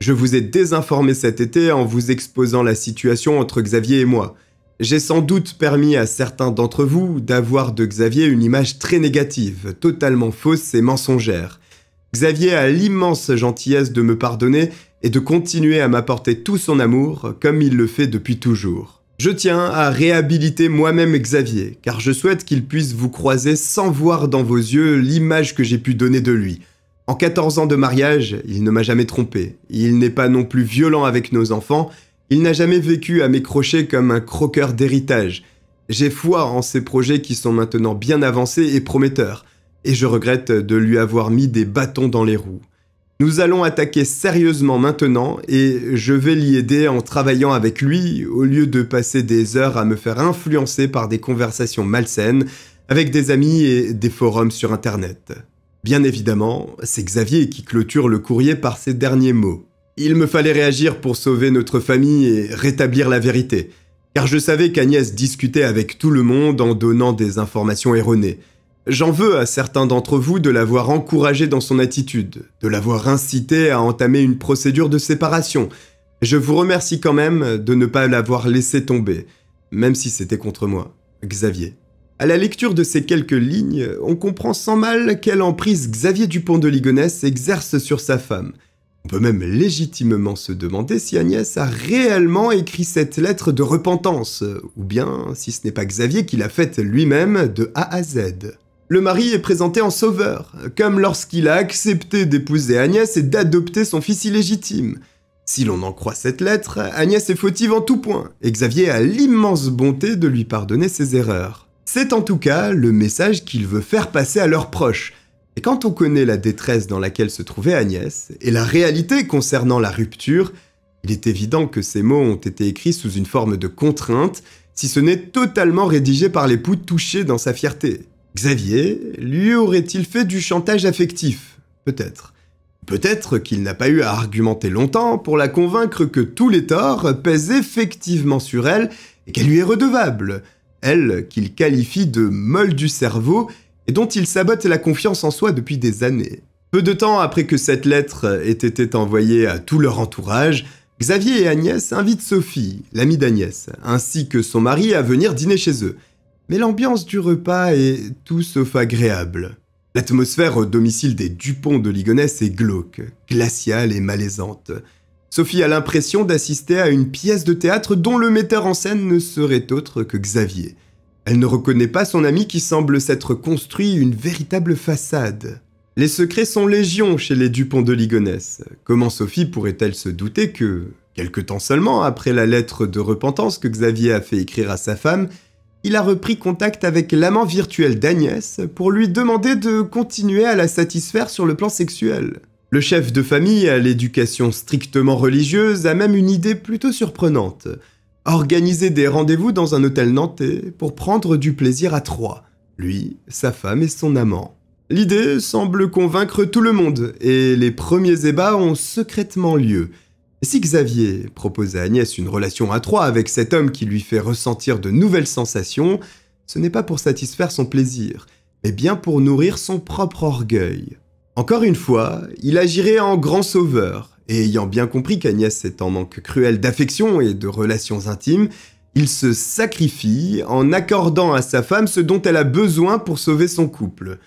Je vous ai désinformé cet été en vous exposant la situation entre Xavier et moi. J'ai sans doute permis à certains d'entre vous d'avoir de Xavier une image très négative, totalement fausse et mensongère. Xavier a l'immense gentillesse de me pardonner et de continuer à m'apporter tout son amour comme il le fait depuis toujours. Je tiens à réhabiliter moi-même Xavier, car je souhaite qu'il puisse vous croiser sans voir dans vos yeux l'image que j'ai pu donner de lui. En 14 ans de mariage, il ne m'a jamais trompé, il n'est pas non plus violent avec nos enfants, il n'a jamais vécu à mes crochets comme un croqueur d'héritage. J'ai foi en ses projets qui sont maintenant bien avancés et prometteurs, et je regrette de lui avoir mis des bâtons dans les roues. Nous allons attaquer sérieusement maintenant et je vais l'y aider en travaillant avec lui au lieu de passer des heures à me faire influencer par des conversations malsaines avec des amis et des forums sur Internet. Bien évidemment, c'est Xavier qui clôture le courrier par ces derniers mots. Il me fallait réagir pour sauver notre famille et rétablir la vérité, car je savais qu'Agnès discutait avec tout le monde en donnant des informations erronées. J'en veux à certains d'entre vous de l'avoir encouragé dans son attitude, de l'avoir incité à entamer une procédure de séparation. Je vous remercie quand même de ne pas l'avoir laissé tomber, même si c'était contre moi, Xavier. À la lecture de ces quelques lignes, on comprend sans mal quelle emprise Xavier Dupont de Ligonnès exerce sur sa femme. On peut même légitimement se demander si Agnès a réellement écrit cette lettre de repentance, ou bien si ce n'est pas Xavier qui l'a faite lui-même de A à Z. Le mari est présenté en sauveur, comme lorsqu'il a accepté d'épouser Agnès et d'adopter son fils illégitime. Si l'on en croit cette lettre, Agnès est fautive en tout point, et Xavier a l'immense bonté de lui pardonner ses erreurs. C'est en tout cas le message qu'il veut faire passer à leurs proches. Et quand on connaît la détresse dans laquelle se trouvait Agnès, et la réalité concernant la rupture, il est évident que ces mots ont été écrits sous une forme de contrainte, si ce n'est totalement rédigé par l'époux touché dans sa fierté. Xavier, lui aurait-il fait du chantage affectif Peut-être. Peut-être qu'il n'a pas eu à argumenter longtemps pour la convaincre que tous les torts pèsent effectivement sur elle et qu'elle lui est redevable, elle qu'il qualifie de molle du cerveau et dont il sabote la confiance en soi depuis des années. Peu de temps après que cette lettre ait été envoyée à tout leur entourage, Xavier et Agnès invitent Sophie, l'amie d'Agnès, ainsi que son mari à venir dîner chez eux mais l'ambiance du repas est tout sauf agréable. L'atmosphère au domicile des Dupont de Ligonnès est glauque, glaciale et malaisante. Sophie a l'impression d'assister à une pièce de théâtre dont le metteur en scène ne serait autre que Xavier. Elle ne reconnaît pas son ami qui semble s'être construit une véritable façade. Les secrets sont légion chez les Dupont de Ligonnès. Comment Sophie pourrait-elle se douter que, quelque temps seulement après la lettre de repentance que Xavier a fait écrire à sa femme, il a repris contact avec l'amant virtuel d'Agnès pour lui demander de continuer à la satisfaire sur le plan sexuel. Le chef de famille à l'éducation strictement religieuse a même une idée plutôt surprenante. Organiser des rendez-vous dans un hôtel nantais pour prendre du plaisir à trois, lui, sa femme et son amant. L'idée semble convaincre tout le monde et les premiers ébats ont secrètement lieu. Si Xavier propose à Agnès une relation à trois avec cet homme qui lui fait ressentir de nouvelles sensations, ce n'est pas pour satisfaire son plaisir, mais bien pour nourrir son propre orgueil. Encore une fois, il agirait en grand sauveur, et ayant bien compris qu'Agnès est en manque cruel d'affection et de relations intimes, il se sacrifie en accordant à sa femme ce dont elle a besoin pour sauver son couple.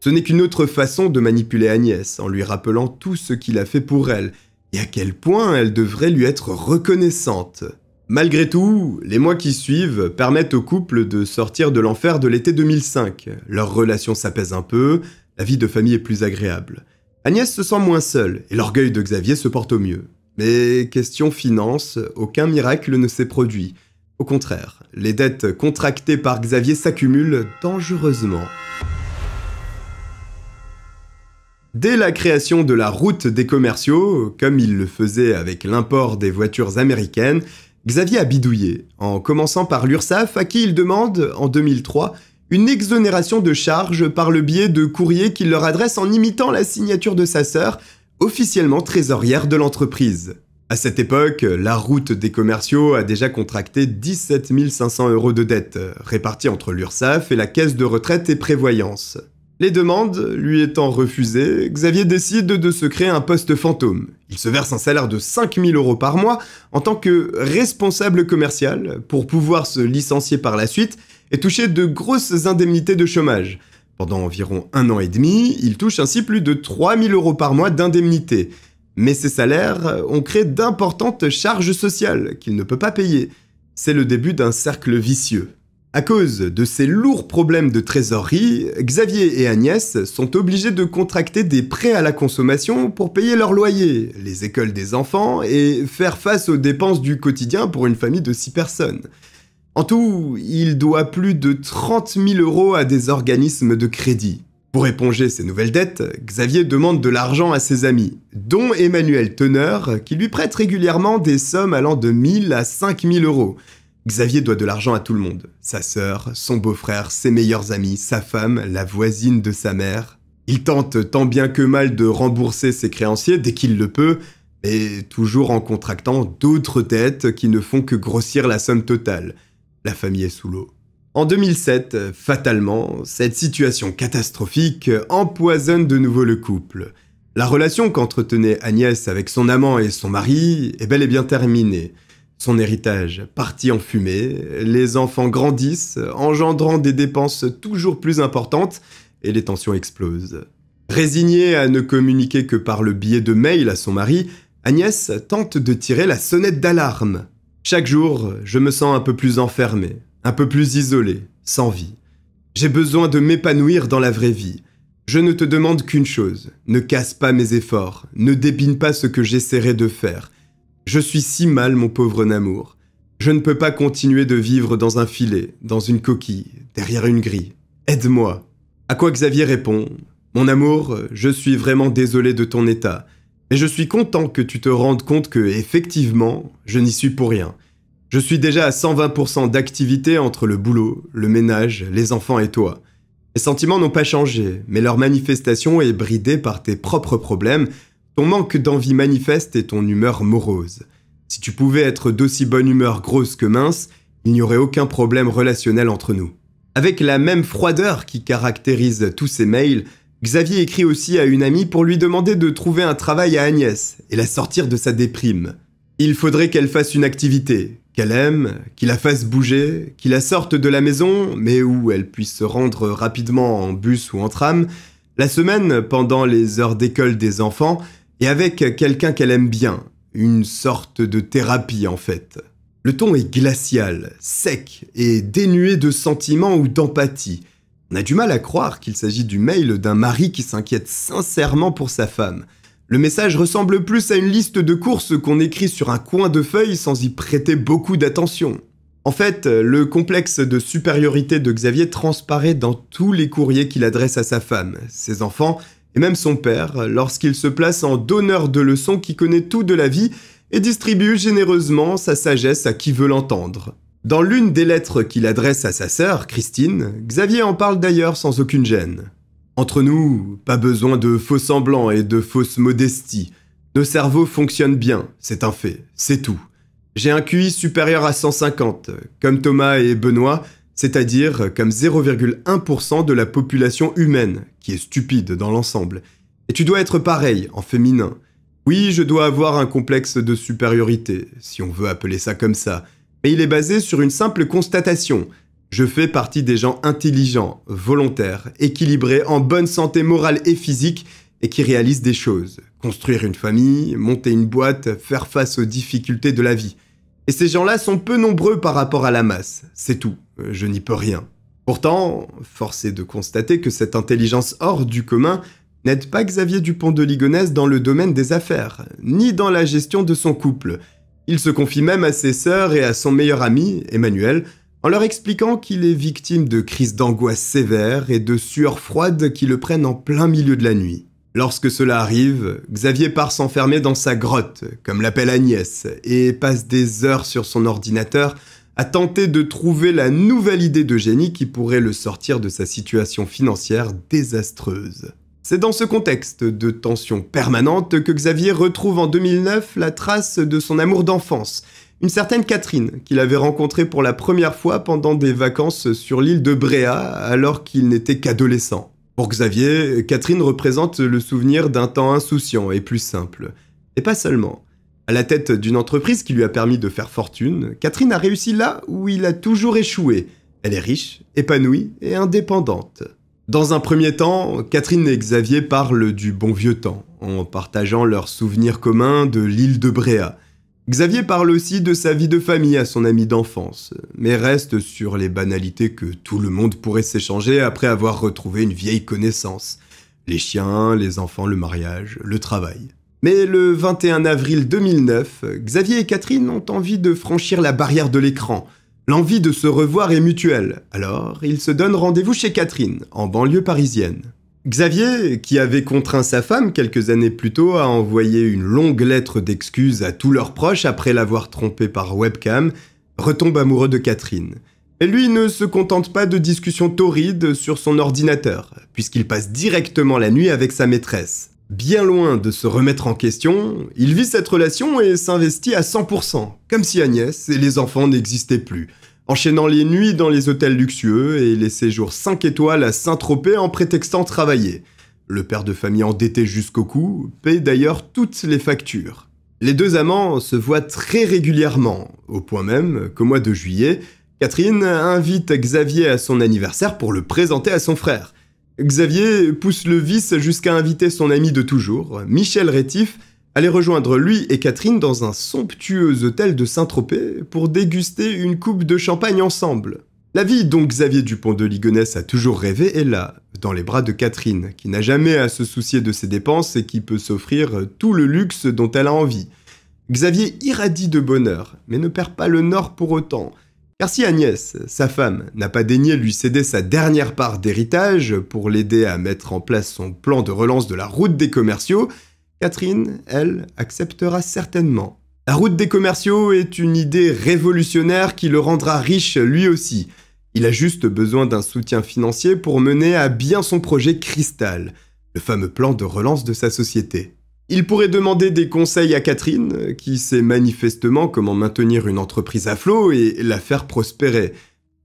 Ce n'est qu'une autre façon de manipuler Agnès, en lui rappelant tout ce qu'il a fait pour elle, et à quel point elle devrait lui être reconnaissante. Malgré tout, les mois qui suivent permettent au couple de sortir de l'enfer de l'été 2005. Leur relation s'apaise un peu, la vie de famille est plus agréable. Agnès se sent moins seule et l'orgueil de Xavier se porte au mieux. Mais question finance, aucun miracle ne s'est produit. Au contraire, les dettes contractées par Xavier s'accumulent dangereusement. Dès la création de la route des commerciaux, comme il le faisait avec l'import des voitures américaines, Xavier a bidouillé, en commençant par l'Ursaf, à qui il demande, en 2003, une exonération de charges par le biais de courriers qu'il leur adresse en imitant la signature de sa sœur, officiellement trésorière de l'entreprise. À cette époque, la route des commerciaux a déjà contracté 17 500 euros de dettes, réparties entre l'Ursaf et la caisse de retraite et prévoyance. Les demandes lui étant refusées, Xavier décide de se créer un poste fantôme. Il se verse un salaire de 5000 euros par mois en tant que responsable commercial pour pouvoir se licencier par la suite et toucher de grosses indemnités de chômage. Pendant environ un an et demi, il touche ainsi plus de 3000 euros par mois d'indemnités. Mais ces salaires ont créé d'importantes charges sociales qu'il ne peut pas payer. C'est le début d'un cercle vicieux. À cause de ces lourds problèmes de trésorerie, Xavier et Agnès sont obligés de contracter des prêts à la consommation pour payer leur loyer, les écoles des enfants et faire face aux dépenses du quotidien pour une famille de 6 personnes. En tout, il doit plus de 30 000 euros à des organismes de crédit. Pour éponger ses nouvelles dettes, Xavier demande de l'argent à ses amis, dont Emmanuel Teneur, qui lui prête régulièrement des sommes allant de 000 à 000 euros. Xavier doit de l'argent à tout le monde. Sa sœur, son beau-frère, ses meilleurs amis, sa femme, la voisine de sa mère. Il tente tant bien que mal de rembourser ses créanciers dès qu'il le peut, et toujours en contractant d'autres dettes qui ne font que grossir la somme totale. La famille est sous l'eau. En 2007, fatalement, cette situation catastrophique empoisonne de nouveau le couple. La relation qu'entretenait Agnès avec son amant et son mari est bel et bien terminée. Son héritage parti en fumée, les enfants grandissent, engendrant des dépenses toujours plus importantes, et les tensions explosent. Résignée à ne communiquer que par le biais de mail à son mari, Agnès tente de tirer la sonnette d'alarme. Chaque jour, je me sens un peu plus enfermée, un peu plus isolée, sans vie. J'ai besoin de m'épanouir dans la vraie vie. Je ne te demande qu'une chose, ne casse pas mes efforts, ne débine pas ce que j'essaierai de faire, je suis si mal, mon pauvre Namour. Je ne peux pas continuer de vivre dans un filet, dans une coquille, derrière une grille. Aide-moi. À quoi Xavier répond Mon amour, je suis vraiment désolé de ton état, mais je suis content que tu te rendes compte que, effectivement, je n'y suis pour rien. Je suis déjà à 120% d'activité entre le boulot, le ménage, les enfants et toi. Mes sentiments n'ont pas changé, mais leur manifestation est bridée par tes propres problèmes ton manque d'envie manifeste et ton humeur morose. Si tu pouvais être d'aussi bonne humeur grosse que mince, il n'y aurait aucun problème relationnel entre nous. Avec la même froideur qui caractérise tous ces mails, Xavier écrit aussi à une amie pour lui demander de trouver un travail à Agnès et la sortir de sa déprime. Il faudrait qu'elle fasse une activité, qu'elle aime, qu'il la fasse bouger, qu'il la sorte de la maison, mais où elle puisse se rendre rapidement en bus ou en tram. La semaine, pendant les heures d'école des enfants, et avec quelqu'un qu'elle aime bien, une sorte de thérapie en fait. Le ton est glacial, sec et dénué de sentiments ou d'empathie. On a du mal à croire qu'il s'agit du mail d'un mari qui s'inquiète sincèrement pour sa femme. Le message ressemble plus à une liste de courses qu'on écrit sur un coin de feuille sans y prêter beaucoup d'attention. En fait, le complexe de supériorité de Xavier transparaît dans tous les courriers qu'il adresse à sa femme, ses enfants et même son père, lorsqu'il se place en donneur de leçons qui connaît tout de la vie et distribue généreusement sa sagesse à qui veut l'entendre. Dans l'une des lettres qu'il adresse à sa sœur, Christine, Xavier en parle d'ailleurs sans aucune gêne. Entre nous, pas besoin de faux semblants et de fausses modesties. Nos cerveaux fonctionnent bien, c'est un fait, c'est tout. J'ai un QI supérieur à 150, comme Thomas et Benoît, c'est-à-dire comme 0,1% de la population humaine, qui est stupide dans l'ensemble. Et tu dois être pareil en féminin. Oui, je dois avoir un complexe de supériorité, si on veut appeler ça comme ça, mais il est basé sur une simple constatation. Je fais partie des gens intelligents, volontaires, équilibrés, en bonne santé morale et physique, et qui réalisent des choses. Construire une famille, monter une boîte, faire face aux difficultés de la vie. Et ces gens-là sont peu nombreux par rapport à la masse, c'est tout, euh, je n'y peux rien. Pourtant, force est de constater que cette intelligence hors du commun n'aide pas Xavier Dupont de Ligonnès dans le domaine des affaires, ni dans la gestion de son couple. Il se confie même à ses sœurs et à son meilleur ami, Emmanuel, en leur expliquant qu'il est victime de crises d'angoisse sévères et de sueurs froides qui le prennent en plein milieu de la nuit. Lorsque cela arrive, Xavier part s'enfermer dans sa grotte, comme l'appelle Agnès, et passe des heures sur son ordinateur a tenté de trouver la nouvelle idée de génie qui pourrait le sortir de sa situation financière désastreuse. C'est dans ce contexte de tension permanente que Xavier retrouve en 2009 la trace de son amour d'enfance, une certaine Catherine qu'il avait rencontrée pour la première fois pendant des vacances sur l'île de Bréa alors qu'il n'était qu'adolescent. Pour Xavier, Catherine représente le souvenir d'un temps insouciant et plus simple. Et pas seulement. À la tête d'une entreprise qui lui a permis de faire fortune, Catherine a réussi là où il a toujours échoué. Elle est riche, épanouie et indépendante. Dans un premier temps, Catherine et Xavier parlent du bon vieux temps, en partageant leurs souvenirs communs de l'île de Bréa. Xavier parle aussi de sa vie de famille à son ami d'enfance, mais reste sur les banalités que tout le monde pourrait s'échanger après avoir retrouvé une vieille connaissance. Les chiens, les enfants, le mariage, le travail. Mais le 21 avril 2009, Xavier et Catherine ont envie de franchir la barrière de l'écran. L'envie de se revoir est mutuelle, alors ils se donnent rendez-vous chez Catherine, en banlieue parisienne. Xavier, qui avait contraint sa femme quelques années plus tôt à envoyer une longue lettre d'excuses à tous leurs proches après l'avoir trompée par webcam, retombe amoureux de Catherine. Et lui ne se contente pas de discussions torrides sur son ordinateur, puisqu'il passe directement la nuit avec sa maîtresse. Bien loin de se remettre en question, il vit cette relation et s'investit à 100%, comme si Agnès et les enfants n'existaient plus, enchaînant les nuits dans les hôtels luxueux et les séjours 5 étoiles à Saint-Tropez en prétextant travailler. Le père de famille endetté jusqu'au cou paie d'ailleurs toutes les factures. Les deux amants se voient très régulièrement, au point même qu'au mois de juillet, Catherine invite Xavier à son anniversaire pour le présenter à son frère. Xavier pousse le vice jusqu'à inviter son ami de toujours, Michel Rétif, à aller rejoindre lui et Catherine dans un somptueux hôtel de Saint-Tropez pour déguster une coupe de champagne ensemble. La vie dont Xavier Dupont de Ligonnès a toujours rêvé est là, dans les bras de Catherine, qui n'a jamais à se soucier de ses dépenses et qui peut s'offrir tout le luxe dont elle a envie. Xavier irradie de bonheur, mais ne perd pas le nord pour autant – car si Agnès, sa femme, n'a pas daigné lui céder sa dernière part d'héritage pour l'aider à mettre en place son plan de relance de la route des commerciaux, Catherine, elle, acceptera certainement. La route des commerciaux est une idée révolutionnaire qui le rendra riche lui aussi. Il a juste besoin d'un soutien financier pour mener à bien son projet Cristal, le fameux plan de relance de sa société. Il pourrait demander des conseils à Catherine, qui sait manifestement comment maintenir une entreprise à flot et la faire prospérer.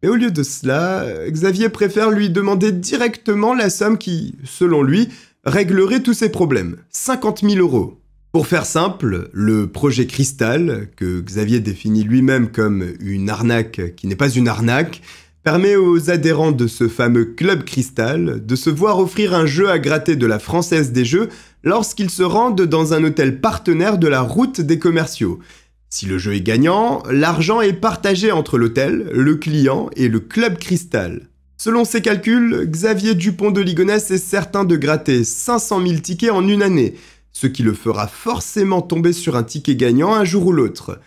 Mais au lieu de cela, Xavier préfère lui demander directement la somme qui, selon lui, réglerait tous ses problèmes, 50 000 euros. Pour faire simple, le projet Cristal, que Xavier définit lui-même comme une arnaque qui n'est pas une arnaque, permet aux adhérents de ce fameux club cristal de se voir offrir un jeu à gratter de la Française des Jeux lorsqu'ils se rendent dans un hôtel partenaire de la route des commerciaux. Si le jeu est gagnant, l'argent est partagé entre l'hôtel, le client et le club cristal. Selon ses calculs, Xavier Dupont de Ligonnès est certain de gratter 500 000 tickets en une année, ce qui le fera forcément tomber sur un ticket gagnant un jour ou l'autre.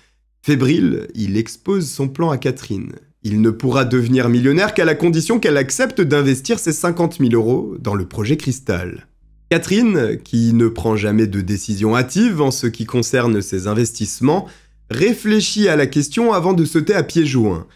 Fébrile, il expose son plan à Catherine. Il ne pourra devenir millionnaire qu'à la condition qu'elle accepte d'investir ses 50 000 euros dans le projet Cristal. Catherine, qui ne prend jamais de décision hâtive en ce qui concerne ses investissements, réfléchit à la question avant de sauter à pieds joints.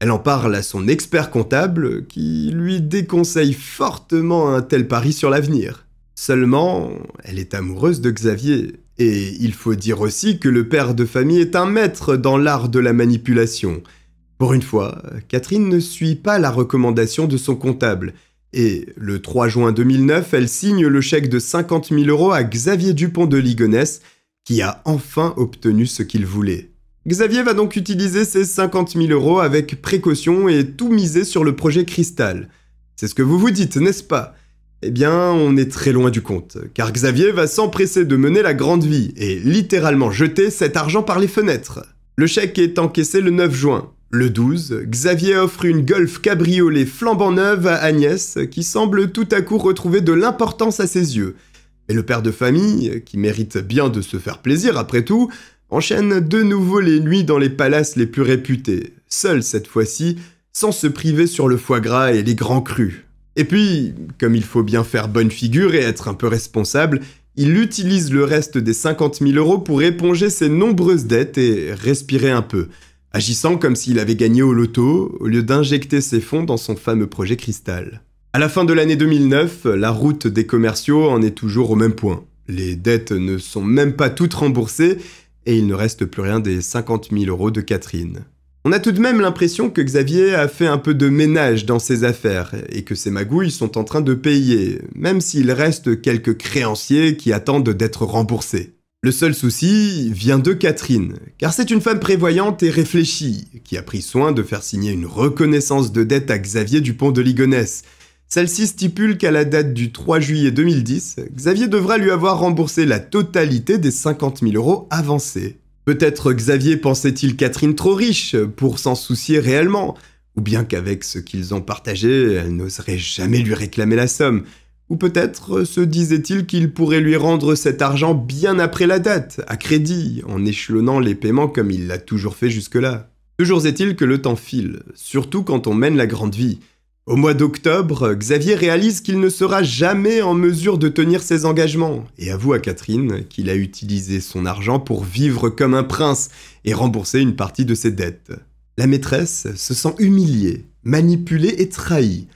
Elle en parle à son expert comptable qui lui déconseille fortement un tel pari sur l'avenir. Seulement, elle est amoureuse de Xavier. Et il faut dire aussi que le père de famille est un maître dans l'art de la manipulation – pour une fois, Catherine ne suit pas la recommandation de son comptable, et le 3 juin 2009, elle signe le chèque de 50 000 euros à Xavier Dupont de Ligonnès, qui a enfin obtenu ce qu'il voulait. Xavier va donc utiliser ces 50 000 euros avec précaution et tout miser sur le projet Cristal. C'est ce que vous vous dites, n'est-ce pas Eh bien, on est très loin du compte, car Xavier va s'empresser de mener la grande vie et littéralement jeter cet argent par les fenêtres. Le chèque est encaissé le 9 juin. Le 12, Xavier offre une Golf cabriolet flambant neuve à Agnès, qui semble tout à coup retrouver de l'importance à ses yeux. Et le père de famille, qui mérite bien de se faire plaisir après tout, enchaîne de nouveau les nuits dans les palaces les plus réputés, seul cette fois-ci, sans se priver sur le foie gras et les grands crus. Et puis, comme il faut bien faire bonne figure et être un peu responsable, il utilise le reste des 50 000 euros pour éponger ses nombreuses dettes et respirer un peu agissant comme s'il avait gagné au loto au lieu d'injecter ses fonds dans son fameux projet Cristal. À la fin de l'année 2009, la route des commerciaux en est toujours au même point. Les dettes ne sont même pas toutes remboursées et il ne reste plus rien des 50 000 euros de Catherine. On a tout de même l'impression que Xavier a fait un peu de ménage dans ses affaires et que ses magouilles sont en train de payer, même s'il reste quelques créanciers qui attendent d'être remboursés. Le seul souci vient de Catherine, car c'est une femme prévoyante et réfléchie, qui a pris soin de faire signer une reconnaissance de dette à Xavier Dupont de Ligonnès. Celle-ci stipule qu'à la date du 3 juillet 2010, Xavier devra lui avoir remboursé la totalité des 50 000 euros avancés. Peut-être Xavier pensait-il Catherine trop riche pour s'en soucier réellement, ou bien qu'avec ce qu'ils ont partagé, elle n'oserait jamais lui réclamer la somme, ou peut-être euh, se disait-il qu'il pourrait lui rendre cet argent bien après la date, à crédit, en échelonnant les paiements comme il l'a toujours fait jusque-là. Toujours est-il que le temps file, surtout quand on mène la grande vie. Au mois d'octobre, Xavier réalise qu'il ne sera jamais en mesure de tenir ses engagements et avoue à Catherine qu'il a utilisé son argent pour vivre comme un prince et rembourser une partie de ses dettes. La maîtresse se sent humiliée, manipulée et trahie.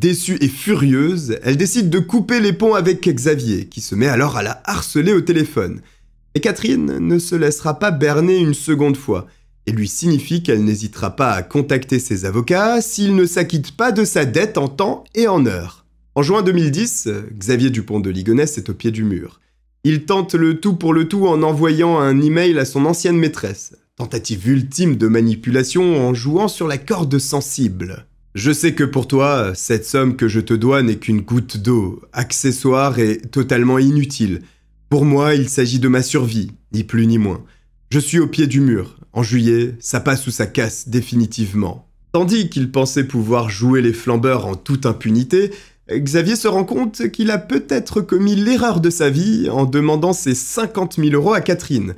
Déçue et furieuse, elle décide de couper les ponts avec Xavier, qui se met alors à la harceler au téléphone. Et Catherine ne se laissera pas berner une seconde fois, et lui signifie qu'elle n'hésitera pas à contacter ses avocats s'il ne s'acquitte pas de sa dette en temps et en heure. En juin 2010, Xavier Dupont de Ligonnès est au pied du mur. Il tente le tout pour le tout en envoyant un email à son ancienne maîtresse, tentative ultime de manipulation en jouant sur la corde sensible. Je sais que pour toi, cette somme que je te dois n'est qu'une goutte d'eau, accessoire et totalement inutile. Pour moi, il s'agit de ma survie, ni plus ni moins. Je suis au pied du mur. En juillet, ça passe ou ça casse définitivement. Tandis qu'il pensait pouvoir jouer les flambeurs en toute impunité, Xavier se rend compte qu'il a peut-être commis l'erreur de sa vie en demandant ses 50 000 euros à Catherine.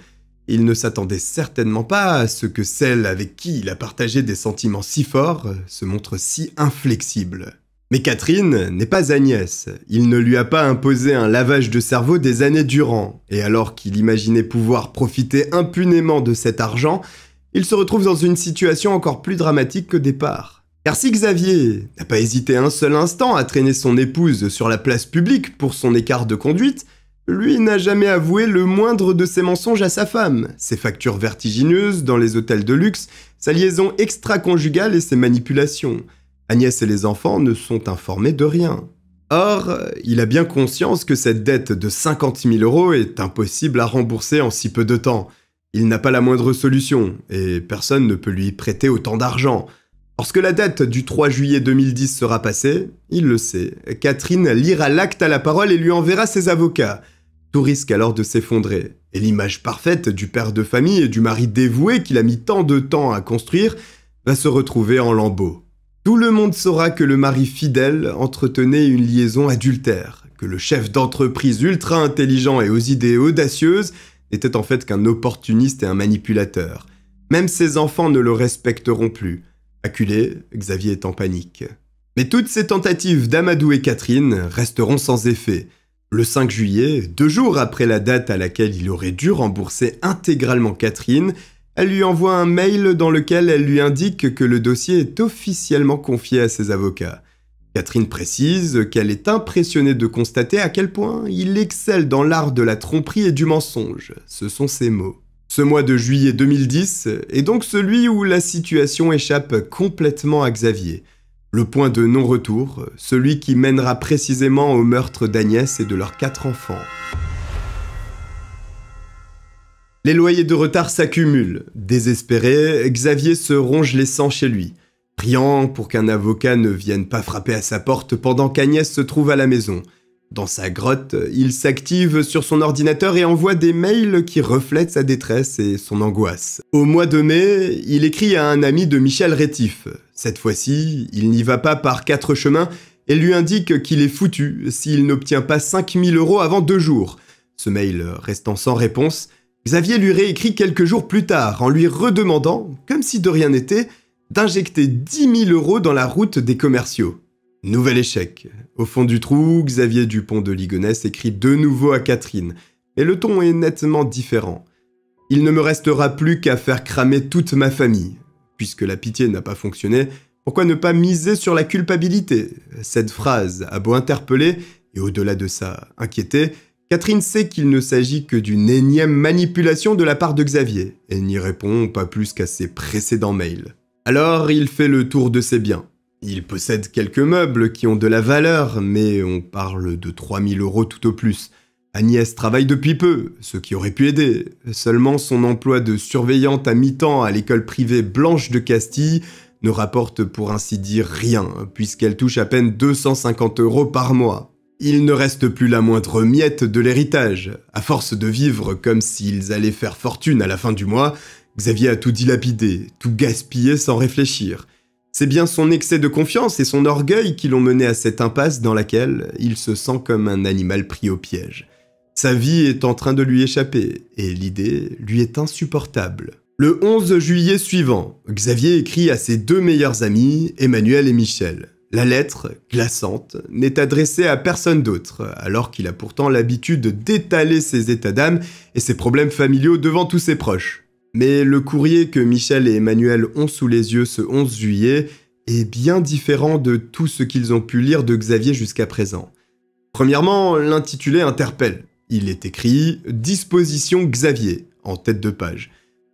Il ne s'attendait certainement pas à ce que celle avec qui il a partagé des sentiments si forts euh, se montre si inflexible. Mais Catherine n'est pas Agnès, il ne lui a pas imposé un lavage de cerveau des années durant, et alors qu'il imaginait pouvoir profiter impunément de cet argent, il se retrouve dans une situation encore plus dramatique qu'au départ. Car si Xavier n'a pas hésité un seul instant à traîner son épouse sur la place publique pour son écart de conduite, lui n'a jamais avoué le moindre de ses mensonges à sa femme, ses factures vertigineuses dans les hôtels de luxe, sa liaison extra-conjugale et ses manipulations. Agnès et les enfants ne sont informés de rien. Or, il a bien conscience que cette dette de 50 000 euros est impossible à rembourser en si peu de temps. Il n'a pas la moindre solution, et personne ne peut lui prêter autant d'argent. Lorsque la date du 3 juillet 2010 sera passée, il le sait, Catherine lira l'acte à la parole et lui enverra ses avocats. Tout risque alors de s'effondrer, et l'image parfaite du père de famille et du mari dévoué qu'il a mis tant de temps à construire va se retrouver en lambeaux. Tout le monde saura que le mari fidèle entretenait une liaison adultère, que le chef d'entreprise ultra intelligent et aux idées audacieuses n'était en fait qu'un opportuniste et un manipulateur. Même ses enfants ne le respecteront plus. Acculé, Xavier est en panique. Mais toutes ces tentatives d'Amadou et Catherine resteront sans effet. Le 5 juillet, deux jours après la date à laquelle il aurait dû rembourser intégralement Catherine, elle lui envoie un mail dans lequel elle lui indique que le dossier est officiellement confié à ses avocats. Catherine précise qu'elle est impressionnée de constater à quel point il excelle dans l'art de la tromperie et du mensonge. Ce sont ses mots. Ce mois de juillet 2010 est donc celui où la situation échappe complètement à Xavier. Le point de non-retour, celui qui mènera précisément au meurtre d'Agnès et de leurs quatre enfants. Les loyers de retard s'accumulent. Désespéré, Xavier se ronge les sangs chez lui, priant pour qu'un avocat ne vienne pas frapper à sa porte pendant qu'Agnès se trouve à la maison – dans sa grotte, il s'active sur son ordinateur et envoie des mails qui reflètent sa détresse et son angoisse. Au mois de mai, il écrit à un ami de Michel Rétif. Cette fois-ci, il n'y va pas par quatre chemins et lui indique qu'il est foutu s'il n'obtient pas 5000 euros avant deux jours. Ce mail restant sans réponse, Xavier lui réécrit quelques jours plus tard en lui redemandant, comme si de rien n'était, d'injecter 10 000 euros dans la route des commerciaux. Nouvel échec. Au fond du trou, Xavier Dupont de Ligonnès écrit de nouveau à Catherine, Et le ton est nettement différent. Il ne me restera plus qu'à faire cramer toute ma famille. Puisque la pitié n'a pas fonctionné, pourquoi ne pas miser sur la culpabilité Cette phrase a beau interpeller, et au-delà de ça, inquiéter, Catherine sait qu'il ne s'agit que d'une énième manipulation de la part de Xavier, et n'y répond pas plus qu'à ses précédents mails. Alors il fait le tour de ses biens, il possède quelques meubles qui ont de la valeur, mais on parle de 3000 euros tout au plus. Agnès travaille depuis peu, ce qui aurait pu aider. Seulement, son emploi de surveillante à mi-temps à l'école privée Blanche de Castille ne rapporte pour ainsi dire rien, puisqu'elle touche à peine 250 euros par mois. Il ne reste plus la moindre miette de l'héritage. À force de vivre comme s'ils allaient faire fortune à la fin du mois, Xavier a tout dilapidé, tout gaspillé sans réfléchir. C'est bien son excès de confiance et son orgueil qui l'ont mené à cette impasse dans laquelle il se sent comme un animal pris au piège. Sa vie est en train de lui échapper, et l'idée lui est insupportable. Le 11 juillet suivant, Xavier écrit à ses deux meilleurs amis, Emmanuel et Michel. La lettre, glaçante, n'est adressée à personne d'autre, alors qu'il a pourtant l'habitude d'étaler ses états d'âme et ses problèmes familiaux devant tous ses proches. Mais le courrier que Michel et Emmanuel ont sous les yeux ce 11 juillet est bien différent de tout ce qu'ils ont pu lire de Xavier jusqu'à présent. Premièrement, l'intitulé interpelle. Il est écrit Disposition Xavier en tête de page.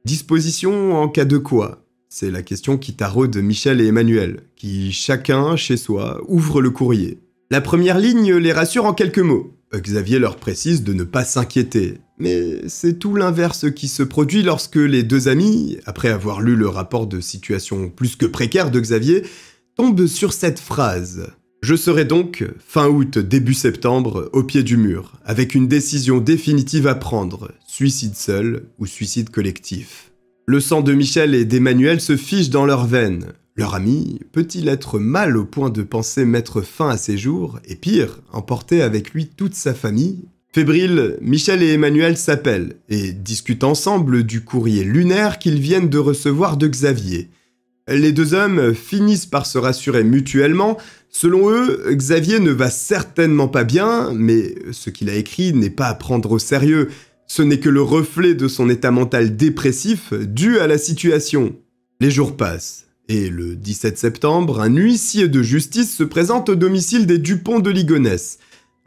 Disposition en cas de quoi C'est la question qui taraude Michel et Emmanuel, qui chacun, chez soi, ouvre le courrier. La première ligne les rassure en quelques mots. Xavier leur précise de ne pas s'inquiéter. Mais c'est tout l'inverse qui se produit lorsque les deux amis, après avoir lu le rapport de situation plus que précaire de Xavier, tombent sur cette phrase. Je serai donc, fin août, début septembre, au pied du mur, avec une décision définitive à prendre, suicide seul ou suicide collectif. Le sang de Michel et d'Emmanuel se fiche dans leurs veines. Leur ami peut-il être mal au point de penser mettre fin à ses jours, et pire, emporter avec lui toute sa famille Fébrile, Michel et Emmanuel s'appellent et discutent ensemble du courrier lunaire qu'ils viennent de recevoir de Xavier. Les deux hommes finissent par se rassurer mutuellement. Selon eux, Xavier ne va certainement pas bien, mais ce qu'il a écrit n'est pas à prendre au sérieux. Ce n'est que le reflet de son état mental dépressif dû à la situation. Les jours passent. Et le 17 septembre, un huissier de justice se présente au domicile des Dupont de Ligonnès.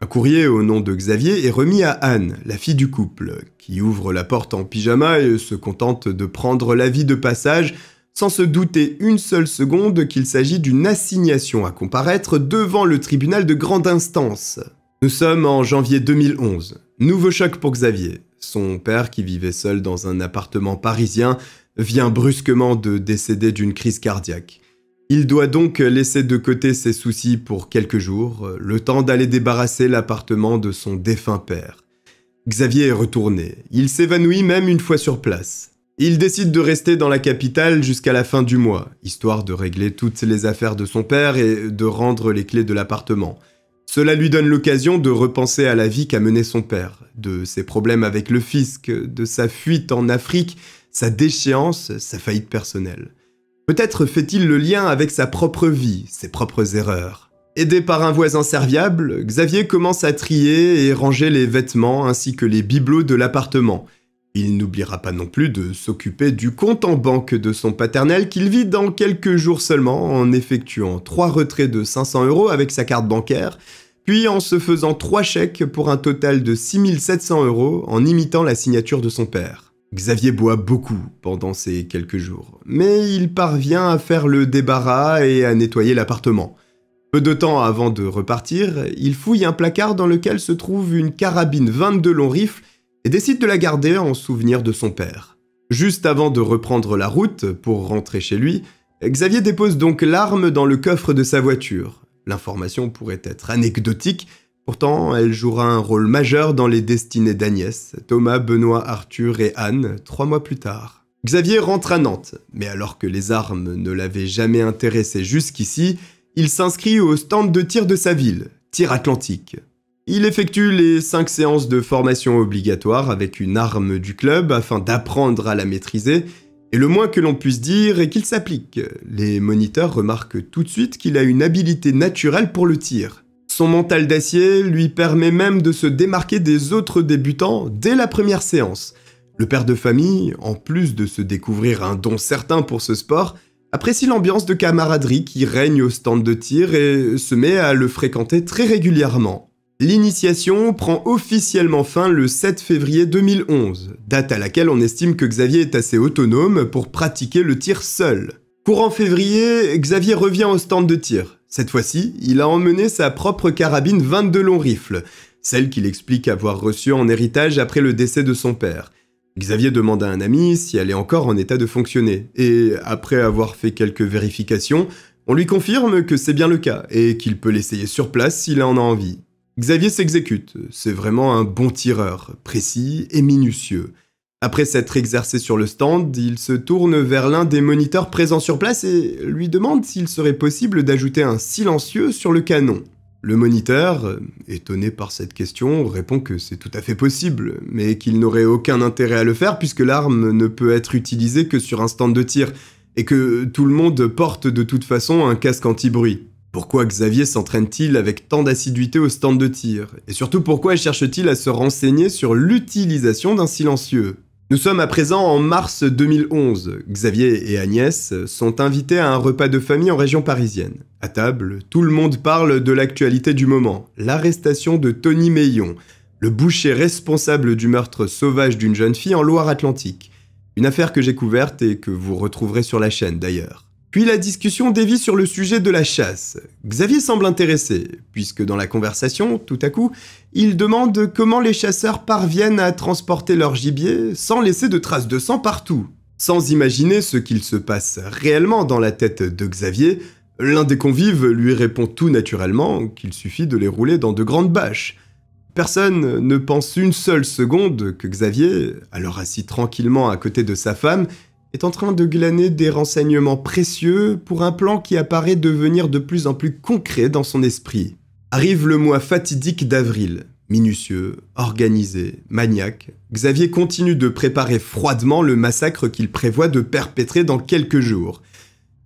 Un courrier au nom de Xavier est remis à Anne, la fille du couple, qui ouvre la porte en pyjama et se contente de prendre l'avis de passage sans se douter une seule seconde qu'il s'agit d'une assignation à comparaître devant le tribunal de grande instance. Nous sommes en janvier 2011. Nouveau choc pour Xavier. Son père, qui vivait seul dans un appartement parisien, vient brusquement de décéder d'une crise cardiaque. Il doit donc laisser de côté ses soucis pour quelques jours, le temps d'aller débarrasser l'appartement de son défunt père. Xavier est retourné, il s'évanouit même une fois sur place. Il décide de rester dans la capitale jusqu'à la fin du mois, histoire de régler toutes les affaires de son père et de rendre les clés de l'appartement. Cela lui donne l'occasion de repenser à la vie qu'a menée son père, de ses problèmes avec le fisc, de sa fuite en Afrique, sa déchéance, sa faillite personnelle. Peut-être fait-il le lien avec sa propre vie, ses propres erreurs. Aidé par un voisin serviable, Xavier commence à trier et ranger les vêtements ainsi que les bibelots de l'appartement. Il n'oubliera pas non plus de s'occuper du compte en banque de son paternel qu'il vit dans quelques jours seulement en effectuant trois retraits de 500 euros avec sa carte bancaire, puis en se faisant trois chèques pour un total de 6700 euros en imitant la signature de son père. Xavier boit beaucoup pendant ces quelques jours, mais il parvient à faire le débarras et à nettoyer l'appartement. Peu de temps avant de repartir, il fouille un placard dans lequel se trouve une carabine 22 longs rifles et décide de la garder en souvenir de son père. Juste avant de reprendre la route pour rentrer chez lui, Xavier dépose donc l'arme dans le coffre de sa voiture. L'information pourrait être anecdotique, Pourtant, elle jouera un rôle majeur dans les destinées d'Agnès, Thomas, Benoît, Arthur et Anne trois mois plus tard. Xavier rentre à Nantes, mais alors que les armes ne l'avaient jamais intéressé jusqu'ici, il s'inscrit au stand de tir de sa ville, Tir Atlantique. Il effectue les cinq séances de formation obligatoire avec une arme du club afin d'apprendre à la maîtriser, et le moins que l'on puisse dire est qu'il s'applique. Les moniteurs remarquent tout de suite qu'il a une habilité naturelle pour le tir, son mental d'acier lui permet même de se démarquer des autres débutants dès la première séance. Le père de famille, en plus de se découvrir un don certain pour ce sport, apprécie l'ambiance de camaraderie qui règne au stand de tir et se met à le fréquenter très régulièrement. L'initiation prend officiellement fin le 7 février 2011, date à laquelle on estime que Xavier est assez autonome pour pratiquer le tir seul. Courant février, Xavier revient au stand de tir. Cette fois-ci, il a emmené sa propre carabine 22 longs rifles, celle qu'il explique avoir reçue en héritage après le décès de son père. Xavier demande à un ami si elle est encore en état de fonctionner, et après avoir fait quelques vérifications, on lui confirme que c'est bien le cas, et qu'il peut l'essayer sur place s'il en a envie. Xavier s'exécute, c'est vraiment un bon tireur, précis et minutieux. Après s'être exercé sur le stand, il se tourne vers l'un des moniteurs présents sur place et lui demande s'il serait possible d'ajouter un silencieux sur le canon. Le moniteur, euh, étonné par cette question, répond que c'est tout à fait possible, mais qu'il n'aurait aucun intérêt à le faire puisque l'arme ne peut être utilisée que sur un stand de tir, et que tout le monde porte de toute façon un casque anti-bruit. Pourquoi Xavier s'entraîne-t-il avec tant d'assiduité au stand de tir Et surtout pourquoi cherche-t-il à se renseigner sur l'utilisation d'un silencieux nous sommes à présent en mars 2011. Xavier et Agnès sont invités à un repas de famille en région parisienne. À table, tout le monde parle de l'actualité du moment, l'arrestation de Tony Meillon, le boucher responsable du meurtre sauvage d'une jeune fille en Loire-Atlantique. Une affaire que j'ai couverte et que vous retrouverez sur la chaîne d'ailleurs. Puis la discussion dévie sur le sujet de la chasse. Xavier semble intéressé, puisque dans la conversation, tout à coup, il demande comment les chasseurs parviennent à transporter leur gibier sans laisser de traces de sang partout. Sans imaginer ce qu'il se passe réellement dans la tête de Xavier, l'un des convives lui répond tout naturellement qu'il suffit de les rouler dans de grandes bâches. Personne ne pense une seule seconde que Xavier, alors assis tranquillement à côté de sa femme, est en train de glaner des renseignements précieux pour un plan qui apparaît devenir de plus en plus concret dans son esprit. Arrive le mois fatidique d'avril. Minutieux, organisé, maniaque, Xavier continue de préparer froidement le massacre qu'il prévoit de perpétrer dans quelques jours.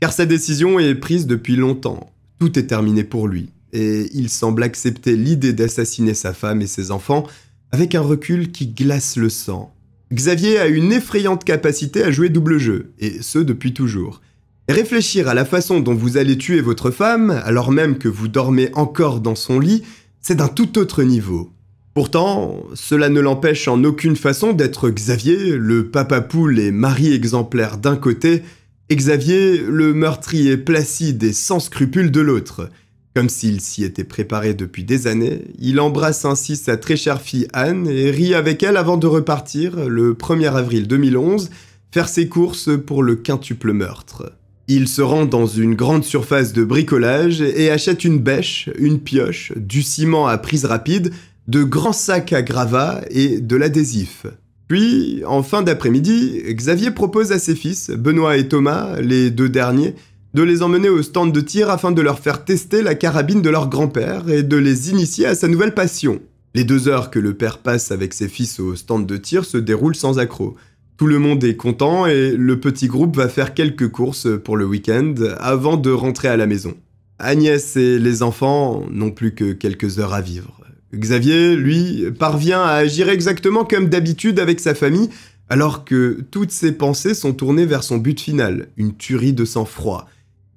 Car sa décision est prise depuis longtemps. Tout est terminé pour lui. Et il semble accepter l'idée d'assassiner sa femme et ses enfants avec un recul qui glace le sang. Xavier a une effrayante capacité à jouer double jeu, et ce depuis toujours. Réfléchir à la façon dont vous allez tuer votre femme, alors même que vous dormez encore dans son lit, c'est d'un tout autre niveau. Pourtant, cela ne l'empêche en aucune façon d'être Xavier, le papa poule et mari exemplaire d'un côté, et Xavier, le meurtrier placide et sans scrupules de l'autre. Comme s'il s'y était préparé depuis des années, il embrasse ainsi sa très chère fille Anne et rit avec elle avant de repartir, le 1er avril 2011, faire ses courses pour le quintuple meurtre. Il se rend dans une grande surface de bricolage et achète une bêche, une pioche, du ciment à prise rapide, de grands sacs à gravats et de l'adhésif. Puis, en fin d'après-midi, Xavier propose à ses fils, Benoît et Thomas, les deux derniers, de les emmener au stand de tir afin de leur faire tester la carabine de leur grand-père et de les initier à sa nouvelle passion. Les deux heures que le père passe avec ses fils au stand de tir se déroulent sans accroc. Tout le monde est content et le petit groupe va faire quelques courses pour le week-end avant de rentrer à la maison. Agnès et les enfants n'ont plus que quelques heures à vivre. Xavier, lui, parvient à agir exactement comme d'habitude avec sa famille, alors que toutes ses pensées sont tournées vers son but final, une tuerie de sang-froid.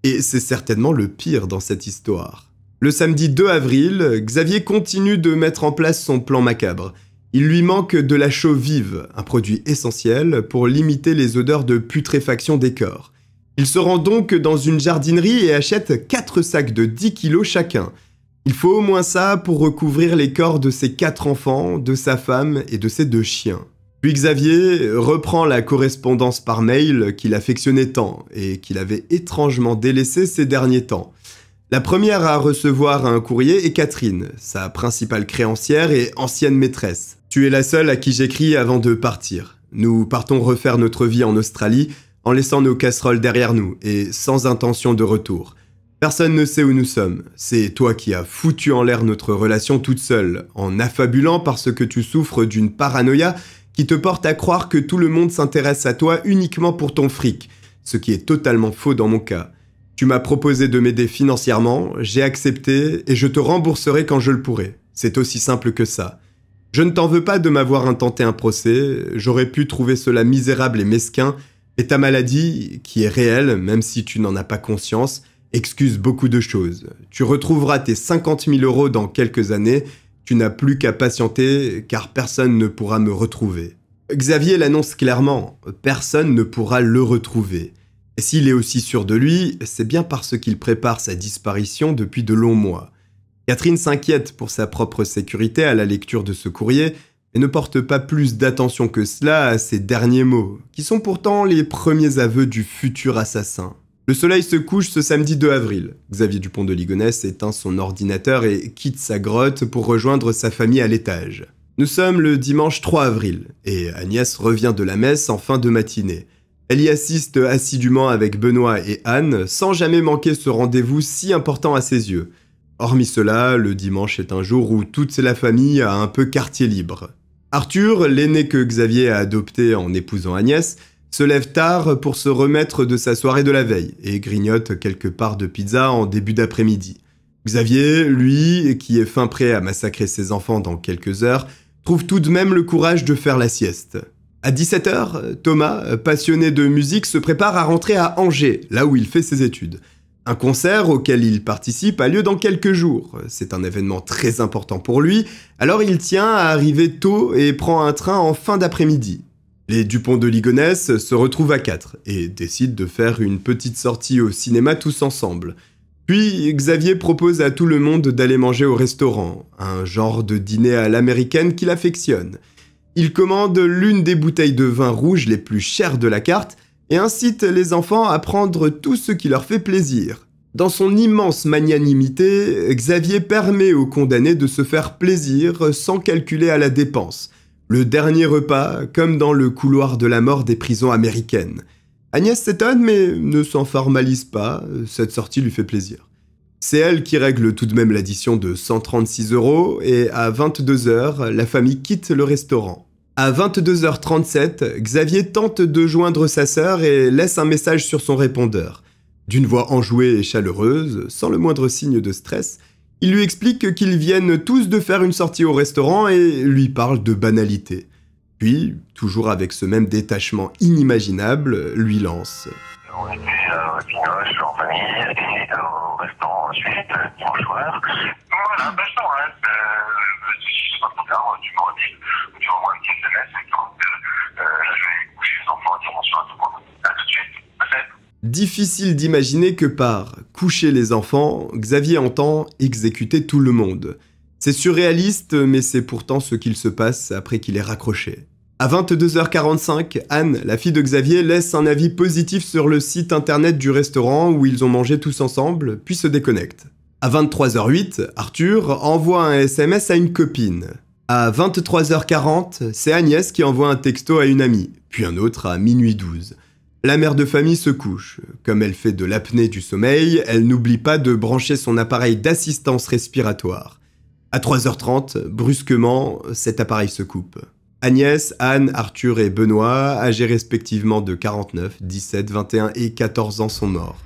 Et c'est certainement le pire dans cette histoire. Le samedi 2 avril, Xavier continue de mettre en place son plan macabre. Il lui manque de la chaux vive, un produit essentiel pour limiter les odeurs de putréfaction des corps. Il se rend donc dans une jardinerie et achète 4 sacs de 10 kilos chacun. Il faut au moins ça pour recouvrir les corps de ses 4 enfants, de sa femme et de ses deux chiens. Puis Xavier reprend la correspondance par mail qu'il affectionnait tant et qu'il avait étrangement délaissé ces derniers temps. La première à recevoir un courrier est Catherine, sa principale créancière et ancienne maîtresse. Tu es la seule à qui j'écris avant de partir. Nous partons refaire notre vie en Australie en laissant nos casseroles derrière nous et sans intention de retour. Personne ne sait où nous sommes. C'est toi qui as foutu en l'air notre relation toute seule, en affabulant parce que tu souffres d'une paranoïa qui te porte à croire que tout le monde s'intéresse à toi uniquement pour ton fric, ce qui est totalement faux dans mon cas. Tu m'as proposé de m'aider financièrement, j'ai accepté et je te rembourserai quand je le pourrai. C'est aussi simple que ça. Je ne t'en veux pas de m'avoir intenté un procès, j'aurais pu trouver cela misérable et mesquin, et ta maladie, qui est réelle, même si tu n'en as pas conscience, excuse beaucoup de choses. Tu retrouveras tes 50 000 euros dans quelques années tu n'as plus qu'à patienter car personne ne pourra me retrouver. Xavier l'annonce clairement, personne ne pourra le retrouver. Et s'il est aussi sûr de lui, c'est bien parce qu'il prépare sa disparition depuis de longs mois. Catherine s'inquiète pour sa propre sécurité à la lecture de ce courrier, et ne porte pas plus d'attention que cela à ses derniers mots, qui sont pourtant les premiers aveux du futur assassin. Le soleil se couche ce samedi 2 avril. Xavier Dupont de Ligonnès éteint son ordinateur et quitte sa grotte pour rejoindre sa famille à l'étage. Nous sommes le dimanche 3 avril et Agnès revient de la messe en fin de matinée. Elle y assiste assidûment avec Benoît et Anne sans jamais manquer ce rendez-vous si important à ses yeux. Hormis cela, le dimanche est un jour où toute la famille a un peu quartier libre. Arthur, l'aîné que Xavier a adopté en épousant Agnès, se lève tard pour se remettre de sa soirée de la veille et grignote quelques parts de pizza en début d'après-midi. Xavier, lui, qui est fin prêt à massacrer ses enfants dans quelques heures, trouve tout de même le courage de faire la sieste. À 17h, Thomas, passionné de musique, se prépare à rentrer à Angers, là où il fait ses études. Un concert auquel il participe a lieu dans quelques jours. C'est un événement très important pour lui, alors il tient à arriver tôt et prend un train en fin d'après-midi. Les Dupont de ligonès se retrouvent à quatre et décident de faire une petite sortie au cinéma tous ensemble. Puis Xavier propose à tout le monde d'aller manger au restaurant, un genre de dîner à l'américaine qu'il affectionne. Il commande l'une des bouteilles de vin rouge les plus chères de la carte et incite les enfants à prendre tout ce qui leur fait plaisir. Dans son immense magnanimité, Xavier permet aux condamnés de se faire plaisir sans calculer à la dépense, le dernier repas, comme dans le couloir de la mort des prisons américaines. Agnès s'étonne mais ne s'en formalise pas, cette sortie lui fait plaisir. C'est elle qui règle tout de même l'addition de 136 euros et à 22h, la famille quitte le restaurant. À 22h37, Xavier tente de joindre sa sœur et laisse un message sur son répondeur. D'une voix enjouée et chaleureuse, sans le moindre signe de stress, il lui explique qu'ils viennent tous de faire une sortie au restaurant et lui parle de banalité. Puis, toujours avec ce même détachement inimaginable, lui lance. On était euh, au Pinoche en famille et au restaurant ensuite, suite euh, Franchoir. Voilà, ben je t'arrête. pas trop tard, tu me redis. Ou tu m'envoies un petit SMS et quand euh, je vais coucher les enfants, ils rentrent sur un tout à tout de suite. Difficile d'imaginer que par coucher les enfants, Xavier entend exécuter tout le monde. C'est surréaliste, mais c'est pourtant ce qu'il se passe après qu'il est raccroché. À 22h45, Anne, la fille de Xavier, laisse un avis positif sur le site internet du restaurant où ils ont mangé tous ensemble, puis se déconnecte. À 23h08, Arthur envoie un SMS à une copine. À 23h40, c'est Agnès qui envoie un texto à une amie, puis un autre à minuit 12. La mère de famille se couche. Comme elle fait de l'apnée du sommeil, elle n'oublie pas de brancher son appareil d'assistance respiratoire. À 3h30, brusquement, cet appareil se coupe. Agnès, Anne, Arthur et Benoît, âgés respectivement de 49, 17, 21 et 14 ans, sont morts.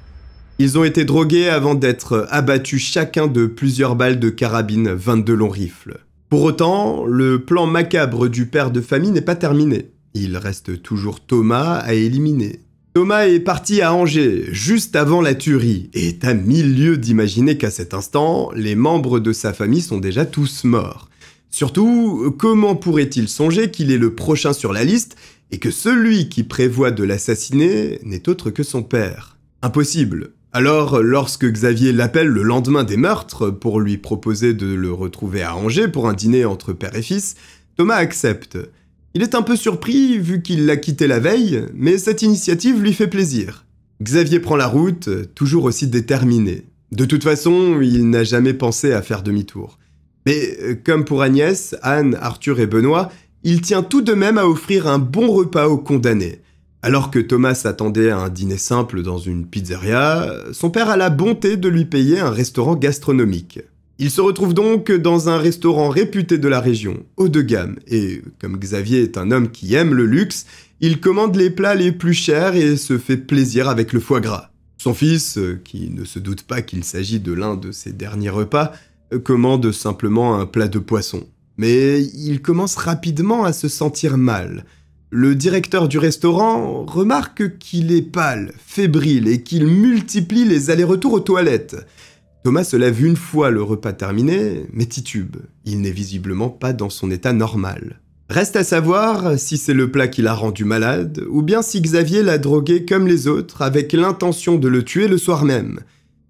Ils ont été drogués avant d'être abattus chacun de plusieurs balles de carabine, 22 longs rifles. Pour autant, le plan macabre du père de famille n'est pas terminé. Il reste toujours Thomas à éliminer. Thomas est parti à Angers, juste avant la tuerie, et est à mille lieues d'imaginer qu'à cet instant, les membres de sa famille sont déjà tous morts. Surtout, comment pourrait-il songer qu'il est le prochain sur la liste et que celui qui prévoit de l'assassiner n'est autre que son père Impossible. Alors, lorsque Xavier l'appelle le lendemain des meurtres pour lui proposer de le retrouver à Angers pour un dîner entre père et fils, Thomas accepte. Il est un peu surpris vu qu'il l'a quitté la veille, mais cette initiative lui fait plaisir. Xavier prend la route, toujours aussi déterminé. De toute façon, il n'a jamais pensé à faire demi-tour. Mais euh, comme pour Agnès, Anne, Arthur et Benoît, il tient tout de même à offrir un bon repas aux condamnés. Alors que Thomas attendait un dîner simple dans une pizzeria, son père a la bonté de lui payer un restaurant gastronomique. Il se retrouve donc dans un restaurant réputé de la région, haut de gamme, et comme Xavier est un homme qui aime le luxe, il commande les plats les plus chers et se fait plaisir avec le foie gras. Son fils, qui ne se doute pas qu'il s'agit de l'un de ses derniers repas, commande simplement un plat de poisson. Mais il commence rapidement à se sentir mal. Le directeur du restaurant remarque qu'il est pâle, fébrile et qu'il multiplie les allers-retours aux toilettes. Thomas se lève une fois le repas terminé, mais titube. Il n'est visiblement pas dans son état normal. Reste à savoir si c'est le plat qui l'a rendu malade, ou bien si Xavier l'a drogué comme les autres avec l'intention de le tuer le soir même.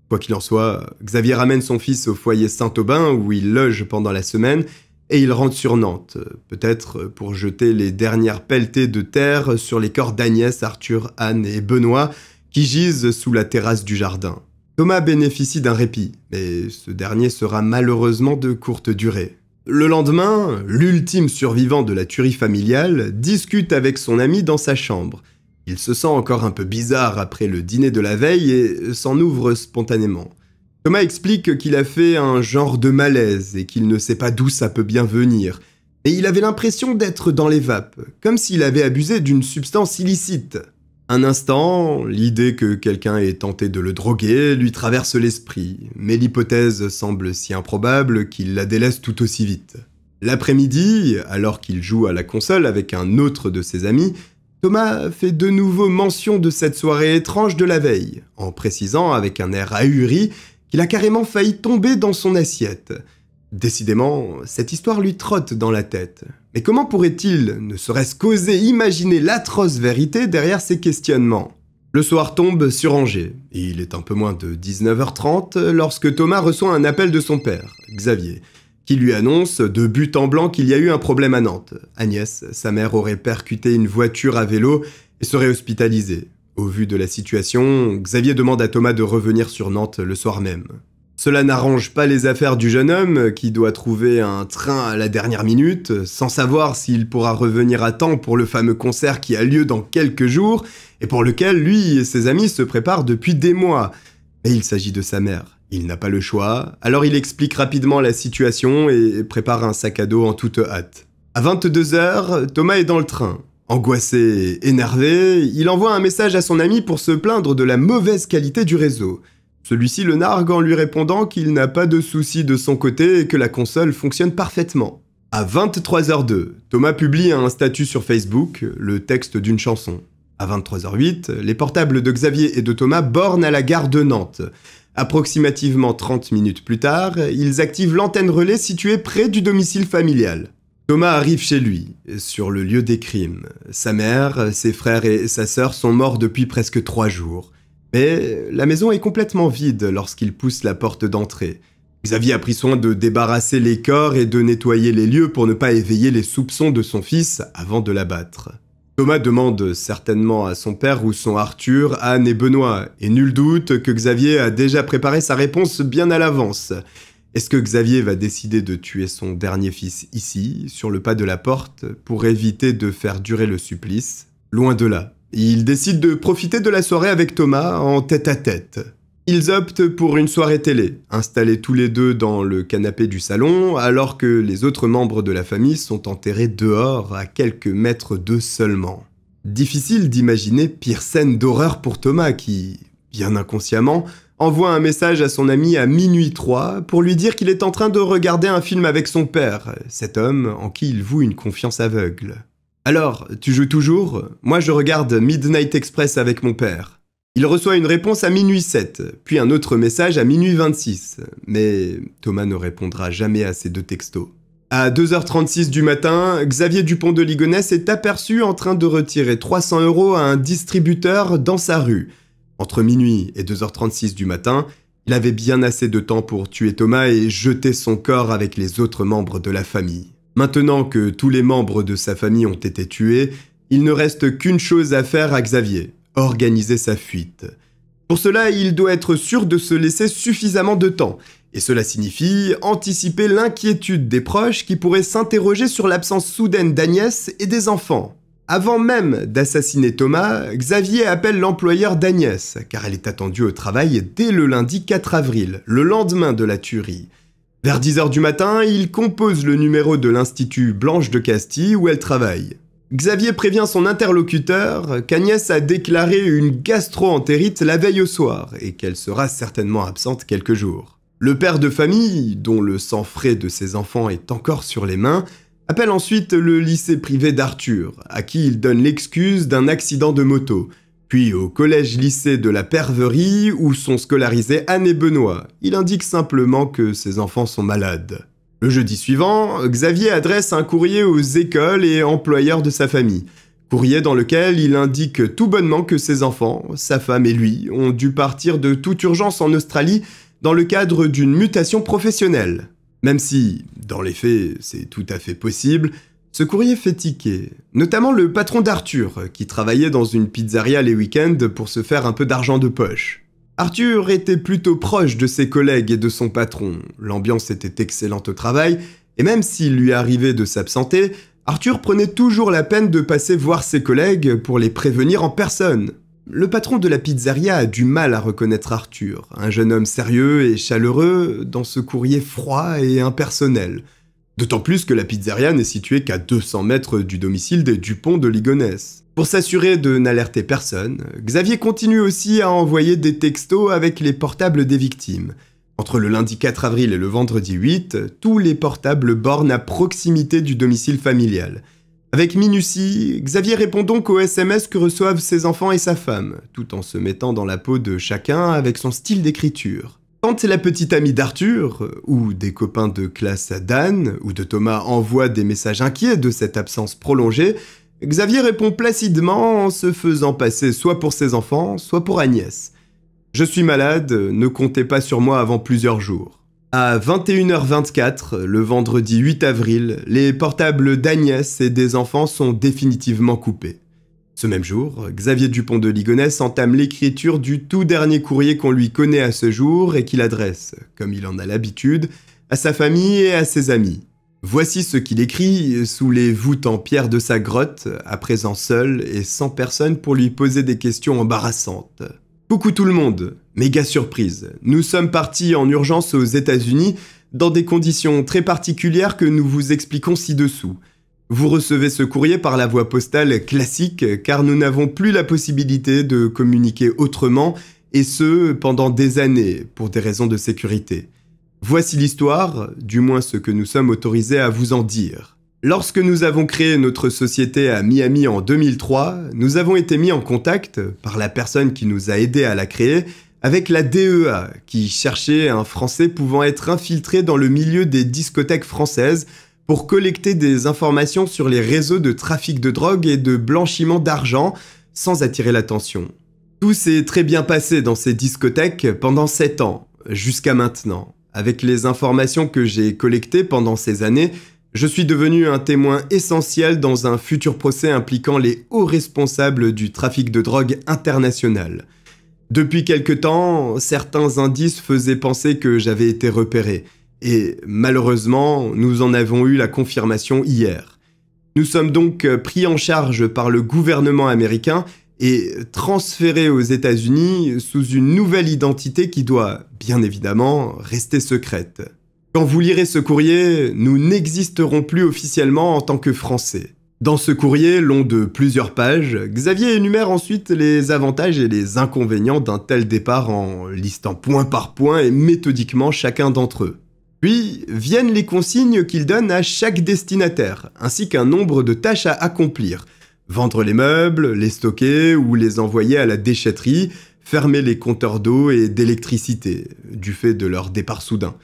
Quoi qu'il en soit, Xavier ramène son fils au foyer Saint-Aubin où il loge pendant la semaine et il rentre sur Nantes, peut-être pour jeter les dernières pelletées de terre sur les corps d'Agnès, Arthur, Anne et Benoît qui gisent sous la terrasse du jardin. Thomas bénéficie d'un répit, mais ce dernier sera malheureusement de courte durée. Le lendemain, l'ultime survivant de la tuerie familiale discute avec son ami dans sa chambre. Il se sent encore un peu bizarre après le dîner de la veille et s'en ouvre spontanément. Thomas explique qu'il a fait un genre de malaise et qu'il ne sait pas d'où ça peut bien venir. Et il avait l'impression d'être dans les vapes, comme s'il avait abusé d'une substance illicite. Un instant, l'idée que quelqu'un ait tenté de le droguer lui traverse l'esprit, mais l'hypothèse semble si improbable qu'il la délaisse tout aussi vite. L'après-midi, alors qu'il joue à la console avec un autre de ses amis, Thomas fait de nouveau mention de cette soirée étrange de la veille, en précisant avec un air ahuri qu'il a carrément failli tomber dans son assiette. Décidément, cette histoire lui trotte dans la tête. Mais comment pourrait-il, ne serait-ce qu'oser imaginer l'atroce vérité derrière ces questionnements Le soir tombe sur Angers, et il est un peu moins de 19h30 lorsque Thomas reçoit un appel de son père, Xavier, qui lui annonce de but en blanc qu'il y a eu un problème à Nantes. Agnès, sa mère, aurait percuté une voiture à vélo et serait hospitalisée. Au vu de la situation, Xavier demande à Thomas de revenir sur Nantes le soir même. Cela n'arrange pas les affaires du jeune homme euh, qui doit trouver un train à la dernière minute, euh, sans savoir s'il pourra revenir à temps pour le fameux concert qui a lieu dans quelques jours et pour lequel lui et ses amis se préparent depuis des mois. Mais il s'agit de sa mère. Il n'a pas le choix, alors il explique rapidement la situation et prépare un sac à dos en toute hâte. À 22h, Thomas est dans le train. Angoissé et énervé, il envoie un message à son ami pour se plaindre de la mauvaise qualité du réseau. Celui-ci le nargue en lui répondant qu'il n'a pas de soucis de son côté et que la console fonctionne parfaitement. À 23h02, Thomas publie un statut sur Facebook, le texte d'une chanson. À 23h08, les portables de Xavier et de Thomas bornent à la gare de Nantes. Approximativement 30 minutes plus tard, ils activent l'antenne relais située près du domicile familial. Thomas arrive chez lui, sur le lieu des crimes. Sa mère, ses frères et sa sœur sont morts depuis presque trois jours. Mais la maison est complètement vide lorsqu'il pousse la porte d'entrée. Xavier a pris soin de débarrasser les corps et de nettoyer les lieux pour ne pas éveiller les soupçons de son fils avant de l'abattre. Thomas demande certainement à son père où sont Arthur, Anne et Benoît, et nul doute que Xavier a déjà préparé sa réponse bien à l'avance. Est-ce que Xavier va décider de tuer son dernier fils ici, sur le pas de la porte, pour éviter de faire durer le supplice Loin de là. Ils décident de profiter de la soirée avec Thomas en tête à tête. Ils optent pour une soirée télé, installés tous les deux dans le canapé du salon, alors que les autres membres de la famille sont enterrés dehors, à quelques mètres d'eux seulement. Difficile d'imaginer pire scène d'horreur pour Thomas qui, bien inconsciemment, envoie un message à son ami à minuit 3 pour lui dire qu'il est en train de regarder un film avec son père, cet homme en qui il voue une confiance aveugle. Alors, tu joues toujours Moi, je regarde Midnight Express avec mon père. Il reçoit une réponse à minuit 7, puis un autre message à minuit 26. Mais Thomas ne répondra jamais à ces deux textos. À 2h36 du matin, Xavier Dupont de Ligonnès est aperçu en train de retirer 300 euros à un distributeur dans sa rue. Entre minuit et 2h36 du matin, il avait bien assez de temps pour tuer Thomas et jeter son corps avec les autres membres de la famille. Maintenant que tous les membres de sa famille ont été tués, il ne reste qu'une chose à faire à Xavier, organiser sa fuite. Pour cela, il doit être sûr de se laisser suffisamment de temps, et cela signifie anticiper l'inquiétude des proches qui pourraient s'interroger sur l'absence soudaine d'Agnès et des enfants. Avant même d'assassiner Thomas, Xavier appelle l'employeur d'Agnès, car elle est attendue au travail dès le lundi 4 avril, le lendemain de la tuerie. Vers 10h du matin, il compose le numéro de l'Institut Blanche de Castille où elle travaille. Xavier prévient son interlocuteur qu'Agnès a déclaré une gastro-entérite la veille au soir et qu'elle sera certainement absente quelques jours. Le père de famille, dont le sang frais de ses enfants est encore sur les mains, appelle ensuite le lycée privé d'Arthur, à qui il donne l'excuse d'un accident de moto, puis au collège-lycée de la Perverie où sont scolarisés Anne et Benoît. Il indique simplement que ses enfants sont malades. Le jeudi suivant, Xavier adresse un courrier aux écoles et employeurs de sa famille. Courrier dans lequel il indique tout bonnement que ses enfants, sa femme et lui, ont dû partir de toute urgence en Australie dans le cadre d'une mutation professionnelle. Même si, dans les faits, c'est tout à fait possible, ce courrier fait tiquer, notamment le patron d'Arthur, qui travaillait dans une pizzeria les week-ends pour se faire un peu d'argent de poche. Arthur était plutôt proche de ses collègues et de son patron, l'ambiance était excellente au travail, et même s'il lui arrivait de s'absenter, Arthur prenait toujours la peine de passer voir ses collègues pour les prévenir en personne. Le patron de la pizzeria a du mal à reconnaître Arthur, un jeune homme sérieux et chaleureux dans ce courrier froid et impersonnel. D'autant plus que la pizzeria n'est située qu'à 200 mètres du domicile des Dupont de Ligonès. Pour s'assurer de n'alerter personne, Xavier continue aussi à envoyer des textos avec les portables des victimes. Entre le lundi 4 avril et le vendredi 8, tous les portables bornent à proximité du domicile familial. Avec minutie, Xavier répond donc aux SMS que reçoivent ses enfants et sa femme, tout en se mettant dans la peau de chacun avec son style d'écriture. Quand la petite amie d'Arthur, ou des copains de classe d'Anne, ou de Thomas envoient des messages inquiets de cette absence prolongée, Xavier répond placidement en se faisant passer soit pour ses enfants, soit pour Agnès. Je suis malade, ne comptez pas sur moi avant plusieurs jours. À 21h24, le vendredi 8 avril, les portables d'Agnès et des enfants sont définitivement coupés. Ce même jour, Xavier Dupont de Ligonnès entame l'écriture du tout dernier courrier qu'on lui connaît à ce jour et qu'il adresse, comme il en a l'habitude, à sa famille et à ses amis. Voici ce qu'il écrit sous les voûtes en pierre de sa grotte, à présent seul et sans personne pour lui poser des questions embarrassantes. Coucou tout le monde, méga surprise. Nous sommes partis en urgence aux États-Unis dans des conditions très particulières que nous vous expliquons ci-dessous. Vous recevez ce courrier par la voie postale classique car nous n'avons plus la possibilité de communiquer autrement et ce pendant des années pour des raisons de sécurité. Voici l'histoire, du moins ce que nous sommes autorisés à vous en dire. Lorsque nous avons créé notre société à Miami en 2003, nous avons été mis en contact, par la personne qui nous a aidés à la créer, avec la DEA, qui cherchait un Français pouvant être infiltré dans le milieu des discothèques françaises pour collecter des informations sur les réseaux de trafic de drogue et de blanchiment d'argent sans attirer l'attention. Tout s'est très bien passé dans ces discothèques pendant 7 ans, jusqu'à maintenant. Avec les informations que j'ai collectées pendant ces années, je suis devenu un témoin essentiel dans un futur procès impliquant les hauts responsables du trafic de drogue international. Depuis quelque temps, certains indices faisaient penser que j'avais été repéré. Et malheureusement, nous en avons eu la confirmation hier. Nous sommes donc euh, pris en charge par le gouvernement américain et transférés aux États-Unis sous une nouvelle identité qui doit, bien évidemment, rester secrète. Quand vous lirez ce courrier, nous n'existerons plus officiellement en tant que Français. Dans ce courrier, long de plusieurs pages, Xavier énumère ensuite les avantages et les inconvénients d'un tel départ en listant point par point et méthodiquement chacun d'entre eux. Puis viennent les consignes qu'il donne à chaque destinataire, ainsi qu'un nombre de tâches à accomplir. Vendre les meubles, les stocker ou les envoyer à la déchetterie, fermer les compteurs d'eau et d'électricité, du fait de leur départ soudain.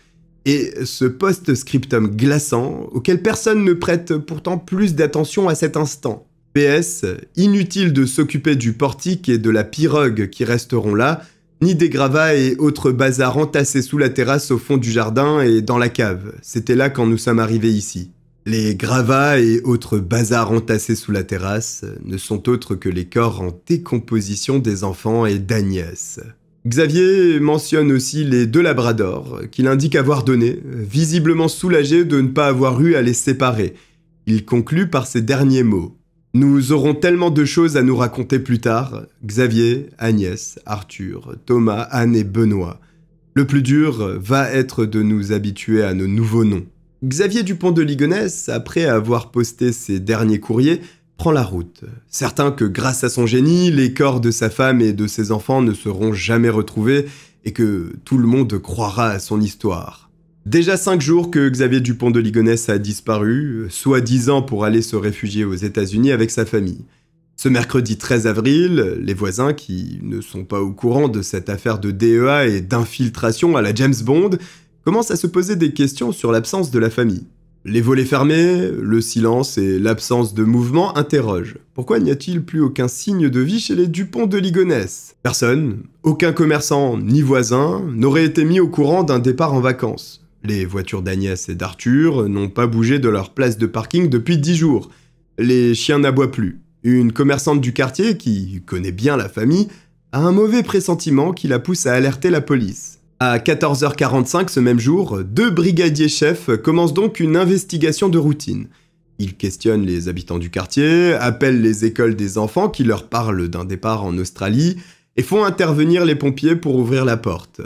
Et ce post-scriptum glaçant, auquel personne ne prête pourtant plus d'attention à cet instant. PS, inutile de s'occuper du portique et de la pirogue qui resteront là, ni des gravats et autres bazars entassés sous la terrasse au fond du jardin et dans la cave. C'était là quand nous sommes arrivés ici. Les gravats et autres bazars entassés sous la terrasse ne sont autres que les corps en décomposition des enfants et d'Agnès. Xavier mentionne aussi les deux labradors, qu'il indique avoir donnés, visiblement soulagé de ne pas avoir eu à les séparer. Il conclut par ces derniers mots. Nous aurons tellement de choses à nous raconter plus tard. Xavier, Agnès, Arthur, Thomas, Anne et Benoît. Le plus dur va être de nous habituer à nos nouveaux noms. Xavier Dupont de Ligonnès, après avoir posté ses derniers courriers, prend la route, certain que grâce à son génie, les corps de sa femme et de ses enfants ne seront jamais retrouvés et que tout le monde croira à son histoire. Déjà cinq jours que Xavier Dupont de Ligonnès a disparu, soit dix ans pour aller se réfugier aux États-Unis avec sa famille. Ce mercredi 13 avril, les voisins qui ne sont pas au courant de cette affaire de DEA et d'infiltration à la James Bond commencent à se poser des questions sur l'absence de la famille. Les volets fermés, le silence et l'absence de mouvement interrogent. Pourquoi n'y a-t-il plus aucun signe de vie chez les Dupont de Ligonnès Personne, aucun commerçant ni voisin n'aurait été mis au courant d'un départ en vacances. Les voitures d'Agnès et d'Arthur n'ont pas bougé de leur place de parking depuis dix jours. Les chiens n'aboient plus. Une commerçante du quartier, qui connaît bien la famille, a un mauvais pressentiment qui la pousse à alerter la police. À 14h45 ce même jour, deux brigadiers chefs commencent donc une investigation de routine. Ils questionnent les habitants du quartier, appellent les écoles des enfants qui leur parlent d'un départ en Australie et font intervenir les pompiers pour ouvrir la porte.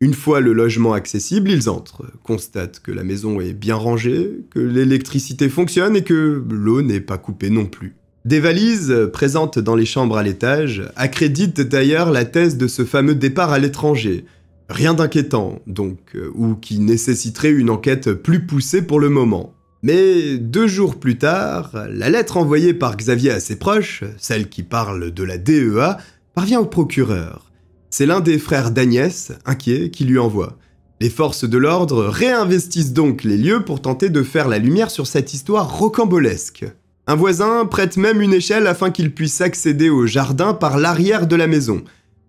Une fois le logement accessible, ils entrent, constatent que la maison est bien rangée, que l'électricité fonctionne et que l'eau n'est pas coupée non plus. Des valises, présentes dans les chambres à l'étage, accréditent d'ailleurs la thèse de ce fameux départ à l'étranger. Rien d'inquiétant, donc, euh, ou qui nécessiterait une enquête plus poussée pour le moment. Mais deux jours plus tard, la lettre envoyée par Xavier à ses proches, celle qui parle de la DEA, parvient au procureur. C'est l'un des frères d'Agnès, inquiet, qui lui envoie. Les forces de l'ordre réinvestissent donc les lieux pour tenter de faire la lumière sur cette histoire rocambolesque. Un voisin prête même une échelle afin qu'il puisse accéder au jardin par l'arrière de la maison.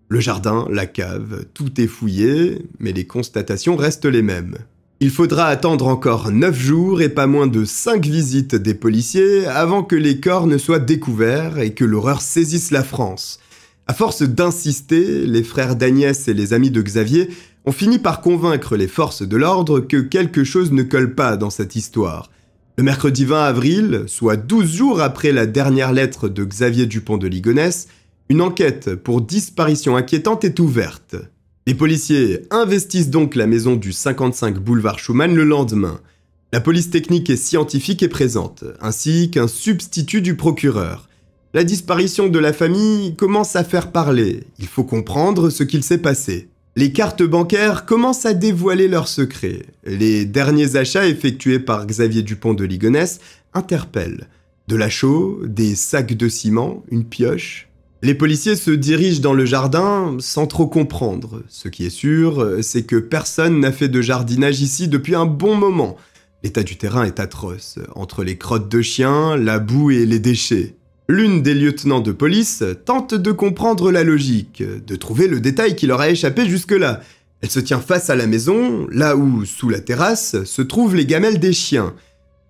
Le jardin, la cave, tout est fouillé, mais les constatations restent les mêmes. Il faudra attendre encore 9 jours et pas moins de 5 visites des policiers avant que les corps ne soient découverts et que l'horreur saisisse la France. À force d'insister, les frères d'Agnès et les amis de Xavier ont fini par convaincre les forces de l'ordre que quelque chose ne colle pas dans cette histoire. Le mercredi 20 avril, soit 12 jours après la dernière lettre de Xavier Dupont de Ligonnès, une enquête pour disparition inquiétante est ouverte. Les policiers investissent donc la maison du 55 boulevard Schumann le lendemain. La police technique et scientifique est présente, ainsi qu'un substitut du procureur. La disparition de la famille commence à faire parler, il faut comprendre ce qu'il s'est passé. Les cartes bancaires commencent à dévoiler leurs secrets. Les derniers achats effectués par Xavier Dupont de Ligonnès interpellent. De la chaux, des sacs de ciment, une pioche. Les policiers se dirigent dans le jardin sans trop comprendre. Ce qui est sûr, c'est que personne n'a fait de jardinage ici depuis un bon moment. L'état du terrain est atroce, entre les crottes de chiens, la boue et les déchets. L'une des lieutenants de police tente de comprendre la logique, de trouver le détail qui leur a échappé jusque-là. Elle se tient face à la maison, là où, sous la terrasse, se trouvent les gamelles des chiens.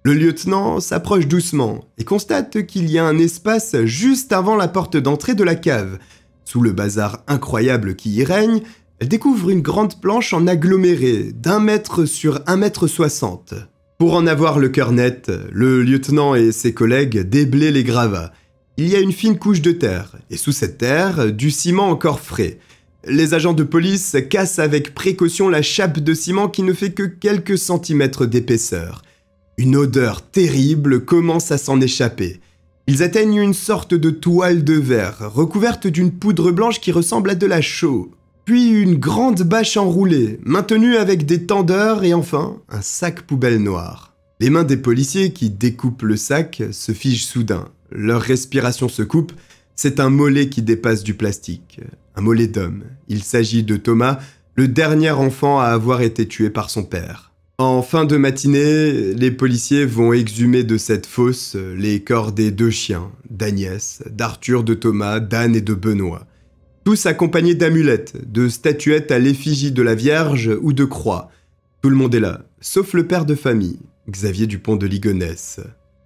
Le lieutenant s'approche doucement et constate qu'il y a un espace juste avant la porte d'entrée de la cave. Sous le bazar incroyable qui y règne, elle découvre une grande planche en aggloméré d'un mètre sur un mètre soixante. Pour en avoir le cœur net, le lieutenant et ses collègues déblaient les gravats. Il y a une fine couche de terre, et sous cette terre, du ciment encore frais. Les agents de police cassent avec précaution la chape de ciment qui ne fait que quelques centimètres d'épaisseur. Une odeur terrible commence à s'en échapper. Ils atteignent une sorte de toile de verre, recouverte d'une poudre blanche qui ressemble à de la chaux. Puis une grande bâche enroulée, maintenue avec des tendeurs et enfin un sac poubelle noir. Les mains des policiers qui découpent le sac se figent soudain. Leur respiration se coupe, c'est un mollet qui dépasse du plastique, un mollet d'homme. Il s'agit de Thomas, le dernier enfant à avoir été tué par son père. En fin de matinée, les policiers vont exhumer de cette fosse les corps des deux chiens, d'Agnès, d'Arthur, de Thomas, d'Anne et de Benoît. Tous accompagnés d'amulettes, de statuettes à l'effigie de la Vierge ou de croix. Tout le monde est là, sauf le père de famille, Xavier Dupont de Ligonnès.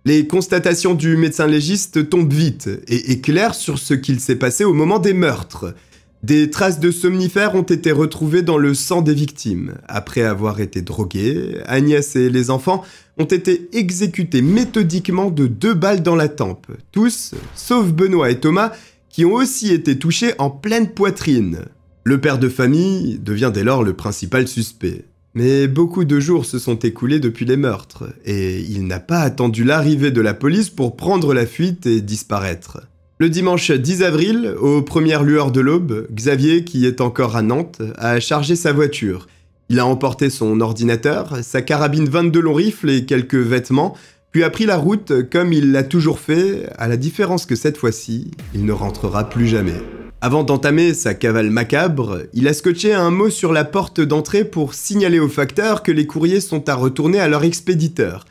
Les constatations du médecin légiste tombent vite et éclairent sur ce qu'il s'est passé au moment des meurtres. Des traces de somnifères ont été retrouvées dans le sang des victimes. Après avoir été drogués, Agnès et les enfants ont été exécutés méthodiquement de deux balles dans la tempe. Tous, sauf Benoît et Thomas, qui ont aussi été touchés en pleine poitrine. Le père de famille devient dès lors le principal suspect. Mais beaucoup de jours se sont écoulés depuis les meurtres, et il n'a pas attendu l'arrivée de la police pour prendre la fuite et disparaître. Le dimanche 10 avril, aux premières lueurs de l'aube, Xavier, qui est encore à Nantes, a chargé sa voiture. Il a emporté son ordinateur, sa carabine 22 long rifle et quelques vêtements, puis a pris la route comme il l'a toujours fait, à la différence que cette fois-ci, il ne rentrera plus jamais. Avant d'entamer sa cavale macabre, il a scotché un mot sur la porte d'entrée pour signaler au facteur que les courriers sont à retourner à leur expéditeur.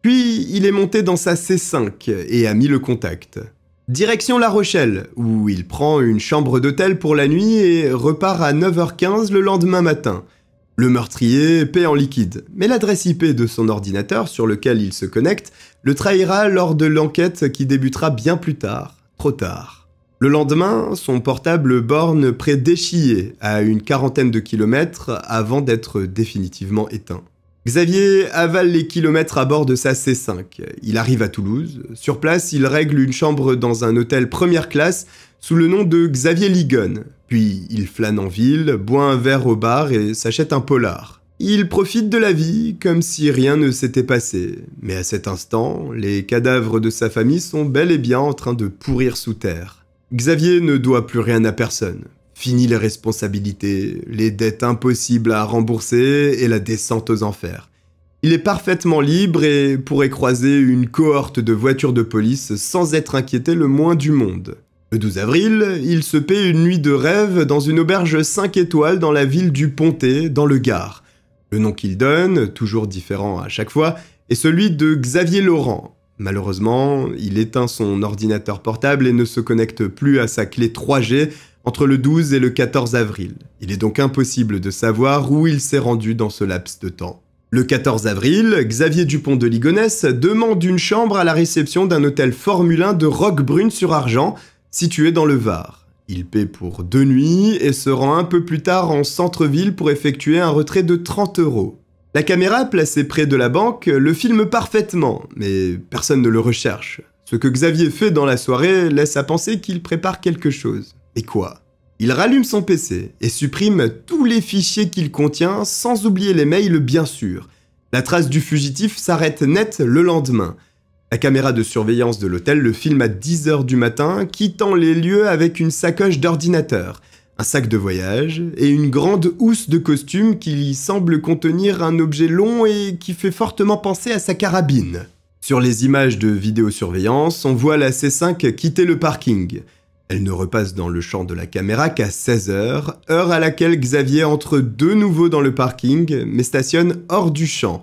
Puis il est monté dans sa C5 et a mis le contact. Direction La Rochelle, où il prend une chambre d'hôtel pour la nuit et repart à 9h15 le lendemain matin. Le meurtrier paie en liquide, mais l'adresse IP de son ordinateur sur lequel il se connecte le trahira lors de l'enquête qui débutera bien plus tard, trop tard. Le lendemain, son portable borne près d'échiller à une quarantaine de kilomètres avant d'être définitivement éteint. Xavier avale les kilomètres à bord de sa C5. Il arrive à Toulouse. Sur place, il règle une chambre dans un hôtel première classe sous le nom de Xavier Ligon. Puis il flâne en ville, boit un verre au bar et s'achète un polar. Il profite de la vie comme si rien ne s'était passé. Mais à cet instant, les cadavres de sa famille sont bel et bien en train de pourrir sous terre. Xavier ne doit plus rien à personne. Fini les responsabilités, les dettes impossibles à rembourser et la descente aux enfers. Il est parfaitement libre et pourrait croiser une cohorte de voitures de police sans être inquiété le moins du monde. Le 12 avril, il se paie une nuit de rêve dans une auberge 5 étoiles dans la ville du Pontet, dans le Gard. Le nom qu'il donne, toujours différent à chaque fois, est celui de Xavier Laurent, Malheureusement, il éteint son ordinateur portable et ne se connecte plus à sa clé 3G entre le 12 et le 14 avril. Il est donc impossible de savoir où il s'est rendu dans ce laps de temps. Le 14 avril, Xavier Dupont de Ligonnès demande une chambre à la réception d'un hôtel Formule 1 de Roquebrune-sur-Argent, situé dans le Var. Il paie pour deux nuits et se rend un peu plus tard en centre-ville pour effectuer un retrait de 30 euros. La caméra placée près de la banque le filme parfaitement, mais personne ne le recherche. Ce que Xavier fait dans la soirée laisse à penser qu'il prépare quelque chose. Et quoi Il rallume son PC et supprime tous les fichiers qu'il contient, sans oublier les mails bien sûr. La trace du fugitif s'arrête net le lendemain. La caméra de surveillance de l'hôtel le filme à 10h du matin, quittant les lieux avec une sacoche d'ordinateur un sac de voyage et une grande housse de costume qui semble contenir un objet long et qui fait fortement penser à sa carabine. Sur les images de vidéosurveillance, on voit la C5 quitter le parking. Elle ne repasse dans le champ de la caméra qu'à 16h, heure à laquelle Xavier entre de nouveau dans le parking, mais stationne hors du champ.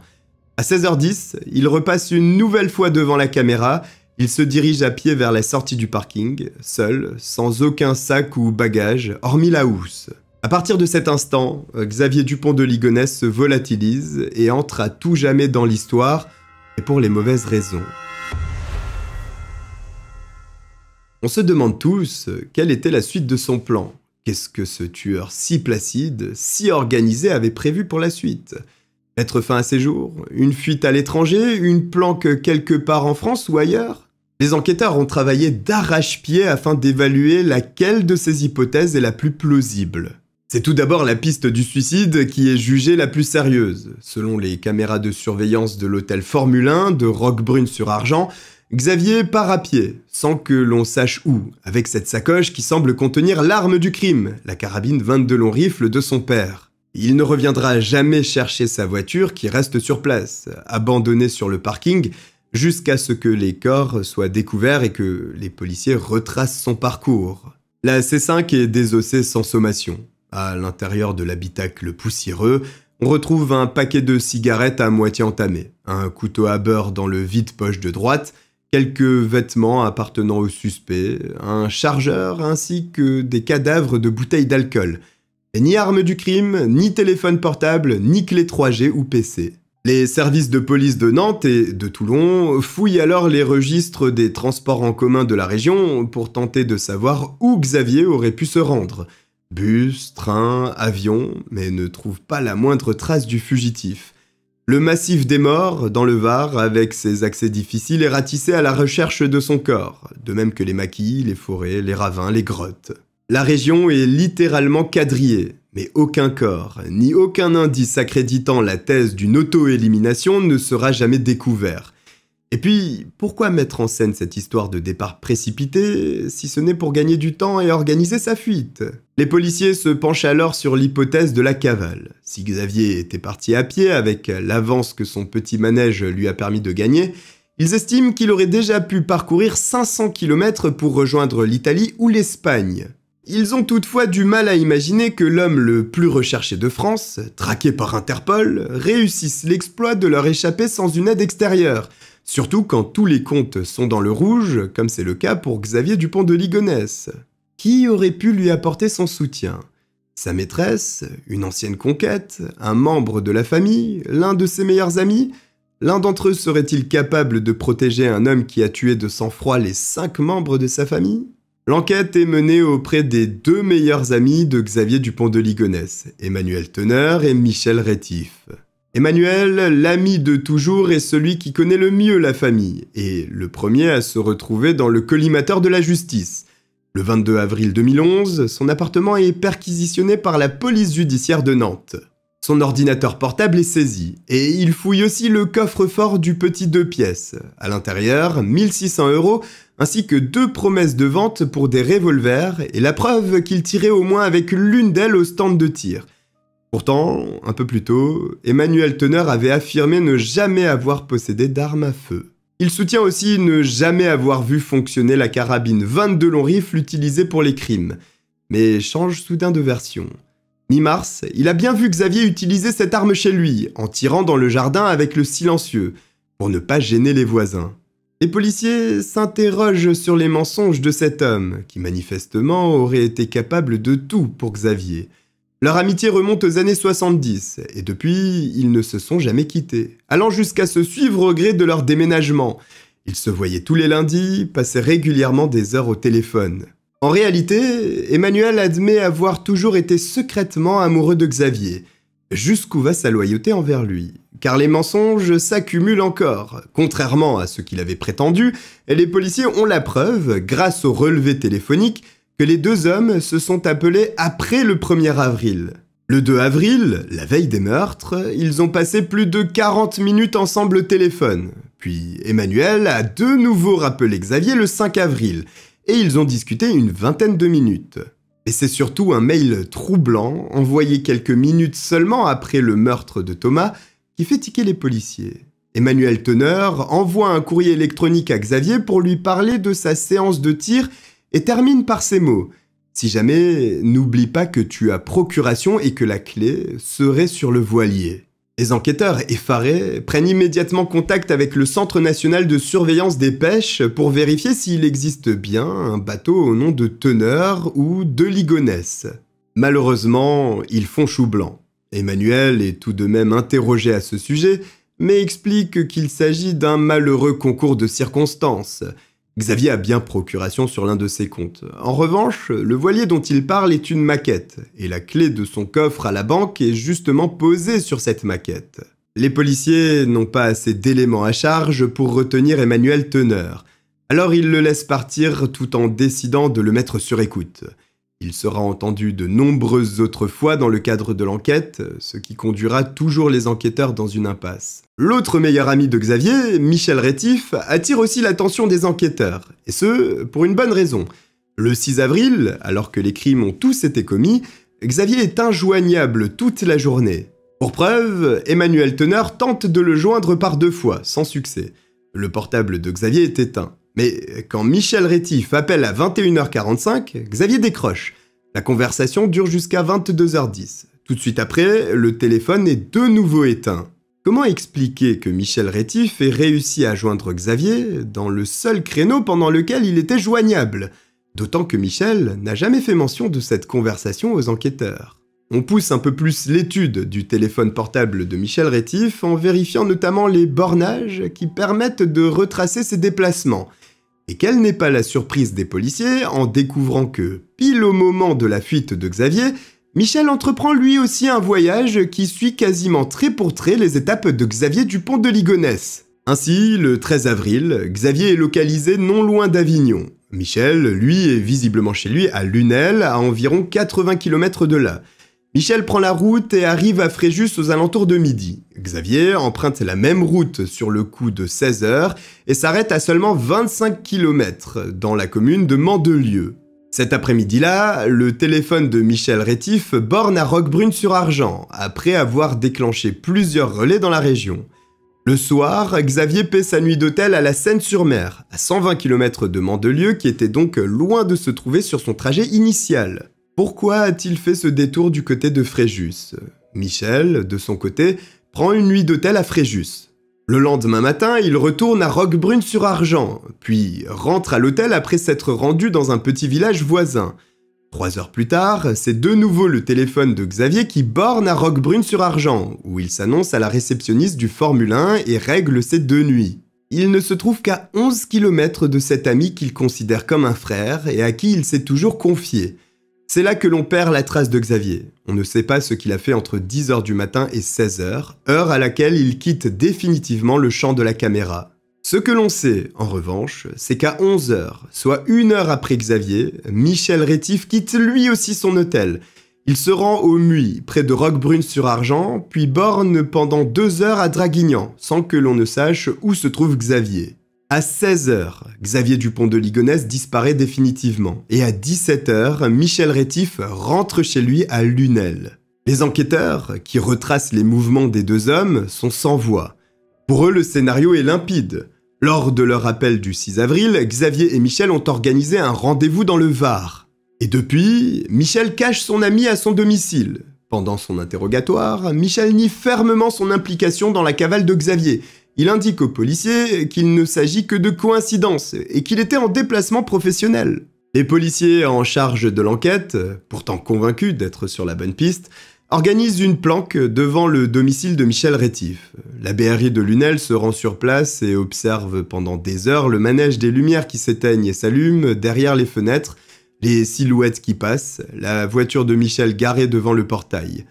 À 16h10, il repasse une nouvelle fois devant la caméra il se dirige à pied vers la sortie du parking, seul, sans aucun sac ou bagage, hormis la housse. À partir de cet instant, Xavier Dupont de Ligonnès se volatilise et entre à tout jamais dans l'histoire, et pour les mauvaises raisons. On se demande tous quelle était la suite de son plan. Qu'est-ce que ce tueur si placide, si organisé avait prévu pour la suite Mettre fin à ses jours Une fuite à l'étranger Une planque quelque part en France ou ailleurs les enquêteurs ont travaillé d'arrache-pied afin d'évaluer laquelle de ces hypothèses est la plus plausible. C'est tout d'abord la piste du suicide qui est jugée la plus sérieuse. Selon les caméras de surveillance de l'hôtel Formule 1 de Roquebrune-sur-Argent, Xavier part à pied, sans que l'on sache où, avec cette sacoche qui semble contenir l'arme du crime, la carabine 22 long rifle de son père. Il ne reviendra jamais chercher sa voiture qui reste sur place, abandonnée sur le parking, jusqu'à ce que les corps soient découverts et que les policiers retracent son parcours. La C5 est désossée sans sommation. À l'intérieur de l'habitacle poussiéreux, on retrouve un paquet de cigarettes à moitié entamées, un couteau à beurre dans le vide poche de droite, quelques vêtements appartenant au suspect, un chargeur ainsi que des cadavres de bouteilles d'alcool. Ni arme du crime, ni téléphone portable, ni clé 3G ou PC. Les services de police de Nantes et de Toulon fouillent alors les registres des transports en commun de la région pour tenter de savoir où Xavier aurait pu se rendre. Bus, train, avion, mais ne trouvent pas la moindre trace du fugitif. Le massif des morts, dans le Var, avec ses accès difficiles, est ratissé à la recherche de son corps, de même que les maquis, les forêts, les ravins, les grottes. La région est littéralement quadrillée. Mais aucun corps, ni aucun indice accréditant la thèse d'une auto-élimination ne sera jamais découvert. Et puis, pourquoi mettre en scène cette histoire de départ précipité si ce n'est pour gagner du temps et organiser sa fuite Les policiers se penchent alors sur l'hypothèse de la cavale. Si Xavier était parti à pied avec l'avance que son petit manège lui a permis de gagner, ils estiment qu'il aurait déjà pu parcourir 500 km pour rejoindre l'Italie ou l'Espagne. Ils ont toutefois du mal à imaginer que l'homme le plus recherché de France, traqué par Interpol, réussisse l'exploit de leur échapper sans une aide extérieure, surtout quand tous les comptes sont dans le rouge, comme c'est le cas pour Xavier Dupont de Ligonnès. Qui aurait pu lui apporter son soutien Sa maîtresse, une ancienne conquête, un membre de la famille, l'un de ses meilleurs amis L'un d'entre eux serait-il capable de protéger un homme qui a tué de sang-froid les cinq membres de sa famille L'enquête est menée auprès des deux meilleurs amis de Xavier Dupont de Ligonnès, Emmanuel Teneur et Michel Rétif. Emmanuel, l'ami de toujours, est celui qui connaît le mieux la famille, et le premier à se retrouver dans le collimateur de la justice. Le 22 avril 2011, son appartement est perquisitionné par la police judiciaire de Nantes. Son ordinateur portable est saisi, et il fouille aussi le coffre-fort du petit deux pièces. À l'intérieur, 1600 euros, ainsi que deux promesses de vente pour des revolvers et la preuve qu'il tirait au moins avec l'une d'elles au stand de tir. Pourtant, un peu plus tôt, Emmanuel Teneur avait affirmé ne jamais avoir possédé d'armes à feu. Il soutient aussi ne jamais avoir vu fonctionner la carabine 22 long rifle utilisée pour les crimes, mais change soudain de version. Mi-mars, il a bien vu Xavier utiliser cette arme chez lui, en tirant dans le jardin avec le silencieux, pour ne pas gêner les voisins. Les policiers s'interrogent sur les mensonges de cet homme, qui manifestement aurait été capable de tout pour Xavier. Leur amitié remonte aux années 70, et depuis, ils ne se sont jamais quittés, allant jusqu'à se suivre au gré de leur déménagement. Ils se voyaient tous les lundis, passaient régulièrement des heures au téléphone. En réalité, Emmanuel admet avoir toujours été secrètement amoureux de Xavier, Jusqu'où va sa loyauté envers lui Car les mensonges s'accumulent encore. Contrairement à ce qu'il avait prétendu, les policiers ont la preuve, grâce au relevé téléphonique, que les deux hommes se sont appelés après le 1er avril. Le 2 avril, la veille des meurtres, ils ont passé plus de 40 minutes ensemble au téléphone. Puis Emmanuel a de nouveau rappelé Xavier le 5 avril, et ils ont discuté une vingtaine de minutes. Et c'est surtout un mail troublant, envoyé quelques minutes seulement après le meurtre de Thomas, qui fait tiquer les policiers. Emmanuel Teneur envoie un courrier électronique à Xavier pour lui parler de sa séance de tir et termine par ces mots. Si jamais, n'oublie pas que tu as procuration et que la clé serait sur le voilier. Les enquêteurs, effarés, prennent immédiatement contact avec le Centre national de surveillance des pêches pour vérifier s'il existe bien un bateau au nom de Teneur ou de Ligonesse. Malheureusement, ils font chou blanc. Emmanuel est tout de même interrogé à ce sujet, mais explique qu'il s'agit d'un malheureux concours de circonstances – Xavier a bien procuration sur l'un de ses comptes. En revanche, le voilier dont il parle est une maquette, et la clé de son coffre à la banque est justement posée sur cette maquette. Les policiers n'ont pas assez d'éléments à charge pour retenir Emmanuel Teneur, alors ils le laissent partir tout en décidant de le mettre sur écoute. Il sera entendu de nombreuses autres fois dans le cadre de l'enquête, ce qui conduira toujours les enquêteurs dans une impasse. L'autre meilleur ami de Xavier, Michel Rétif, attire aussi l'attention des enquêteurs, et ce, pour une bonne raison. Le 6 avril, alors que les crimes ont tous été commis, Xavier est injoignable toute la journée. Pour preuve, Emmanuel Teneur tente de le joindre par deux fois, sans succès. Le portable de Xavier est éteint. Mais quand Michel Rétif appelle à 21h45, Xavier décroche. La conversation dure jusqu'à 22h10. Tout de suite après, le téléphone est de nouveau éteint. Comment expliquer que Michel Rétif ait réussi à joindre Xavier dans le seul créneau pendant lequel il était joignable D'autant que Michel n'a jamais fait mention de cette conversation aux enquêteurs. On pousse un peu plus l'étude du téléphone portable de Michel Rétif en vérifiant notamment les bornages qui permettent de retracer ses déplacements – et quelle n'est pas la surprise des policiers en découvrant que, pile au moment de la fuite de Xavier, Michel entreprend lui aussi un voyage qui suit quasiment trait pour trait les étapes de Xavier du pont de Ligonesse. Ainsi, le 13 avril, Xavier est localisé non loin d'Avignon. Michel, lui, est visiblement chez lui à Lunel, à environ 80 km de là. Michel prend la route et arrive à Fréjus aux alentours de midi. Xavier emprunte la même route sur le coup de 16 heures et s'arrête à seulement 25 km dans la commune de Mandelieu. Cet après-midi-là, le téléphone de Michel Rétif borne à Roquebrune-sur-Argent, après avoir déclenché plusieurs relais dans la région. Le soir, Xavier paie sa nuit d'hôtel à la Seine-sur-Mer, à 120 km de Mandelieu, qui était donc loin de se trouver sur son trajet initial. Pourquoi a-t-il fait ce détour du côté de Fréjus Michel, de son côté, prend une nuit d'hôtel à Fréjus. Le lendemain matin, il retourne à Roquebrune-sur-Argent, puis rentre à l'hôtel après s'être rendu dans un petit village voisin. Trois heures plus tard, c'est de nouveau le téléphone de Xavier qui borne à Roquebrune-sur-Argent, où il s'annonce à la réceptionniste du Formule 1 et règle ses deux nuits. Il ne se trouve qu'à 11 km de cet ami qu'il considère comme un frère et à qui il s'est toujours confié. C'est là que l'on perd la trace de Xavier. On ne sait pas ce qu'il a fait entre 10h du matin et 16h, heure à laquelle il quitte définitivement le champ de la caméra. Ce que l'on sait, en revanche, c'est qu'à 11h, soit une heure après Xavier, Michel Rétif quitte lui aussi son hôtel. Il se rend au Muy, près de Roquebrune-sur-Argent, puis borne pendant deux heures à Draguignan, sans que l'on ne sache où se trouve Xavier. À 16h, Xavier Dupont de Ligonnès disparaît définitivement et à 17h, Michel Rétif rentre chez lui à Lunel. Les enquêteurs, qui retracent les mouvements des deux hommes, sont sans voix. Pour eux, le scénario est limpide. Lors de leur appel du 6 avril, Xavier et Michel ont organisé un rendez-vous dans le Var. Et depuis, Michel cache son ami à son domicile. Pendant son interrogatoire, Michel nie fermement son implication dans la cavale de Xavier il indique aux policiers qu'il ne s'agit que de coïncidence et qu'il était en déplacement professionnel. Les policiers en charge de l'enquête, pourtant convaincus d'être sur la bonne piste, organisent une planque devant le domicile de Michel Rétif. La BRI de Lunel se rend sur place et observe pendant des heures le manège des lumières qui s'éteignent et s'allument derrière les fenêtres les silhouettes qui passent, la voiture de Michel garée devant le portail.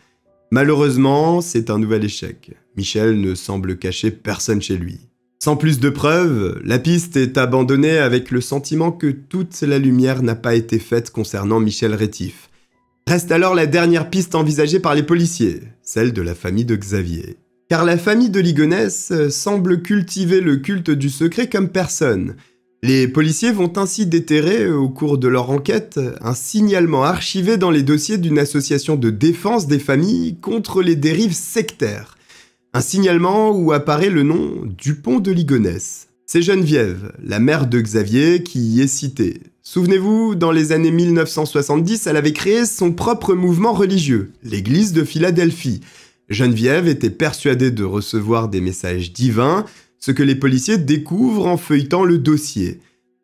Malheureusement, c'est un nouvel échec. Michel ne semble cacher personne chez lui. Sans plus de preuves, la piste est abandonnée avec le sentiment que toute la lumière n'a pas été faite concernant Michel Rétif. Reste alors la dernière piste envisagée par les policiers, celle de la famille de Xavier. Car la famille de Ligonès semble cultiver le culte du secret comme personne, les policiers vont ainsi déterrer, euh, au cours de leur enquête, un signalement archivé dans les dossiers d'une association de défense des familles contre les dérives sectaires. Un signalement où apparaît le nom Dupont de Ligonesse. C'est Geneviève, la mère de Xavier, qui y est citée. Souvenez-vous, dans les années 1970, elle avait créé son propre mouvement religieux, l'Église de Philadelphie. Geneviève était persuadée de recevoir des messages divins, ce que les policiers découvrent en feuilletant le dossier.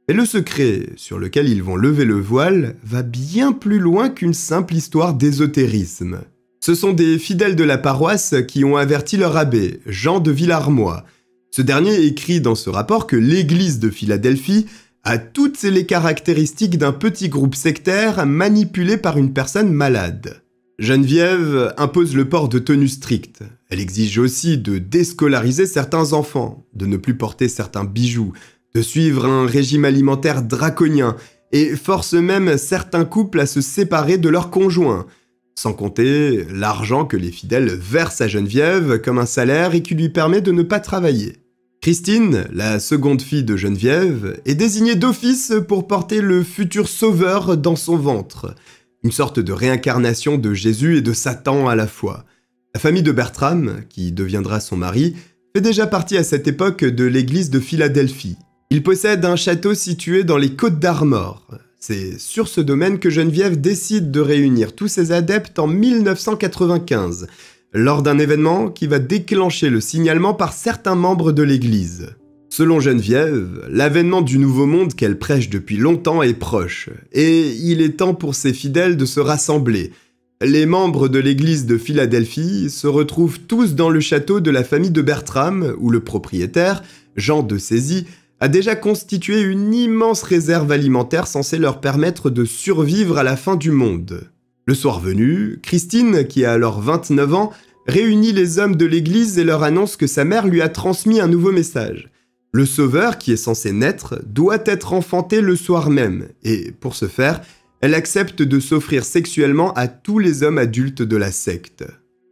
Et le secret sur lequel ils vont lever le voile va bien plus loin qu'une simple histoire d'ésotérisme. Ce sont des fidèles de la paroisse qui ont averti leur abbé, Jean de Villarmois. Ce dernier écrit dans ce rapport que l'église de Philadelphie a toutes les caractéristiques d'un petit groupe sectaire manipulé par une personne malade. Geneviève impose le port de tenue stricte, elle exige aussi de déscolariser certains enfants, de ne plus porter certains bijoux, de suivre un régime alimentaire draconien et force même certains couples à se séparer de leurs conjoints. Sans compter l'argent que les fidèles versent à Geneviève comme un salaire et qui lui permet de ne pas travailler. Christine, la seconde fille de Geneviève, est désignée d'office pour porter le futur sauveur dans son ventre, une sorte de réincarnation de Jésus et de Satan à la fois. La famille de Bertram, qui deviendra son mari, fait déjà partie à cette époque de l'église de Philadelphie. Il possède un château situé dans les côtes d'Armor. C'est sur ce domaine que Geneviève décide de réunir tous ses adeptes en 1995, lors d'un événement qui va déclencher le signalement par certains membres de l'église. Selon Geneviève, l'avènement du nouveau monde qu'elle prêche depuis longtemps est proche, et il est temps pour ses fidèles de se rassembler, les membres de l'église de Philadelphie se retrouvent tous dans le château de la famille de Bertram, où le propriétaire, Jean de Saisy, a déjà constitué une immense réserve alimentaire censée leur permettre de survivre à la fin du monde. Le soir venu, Christine, qui a alors 29 ans, réunit les hommes de l'église et leur annonce que sa mère lui a transmis un nouveau message. Le sauveur, qui est censé naître, doit être enfanté le soir même, et pour ce faire, elle accepte de s'offrir sexuellement à tous les hommes adultes de la secte.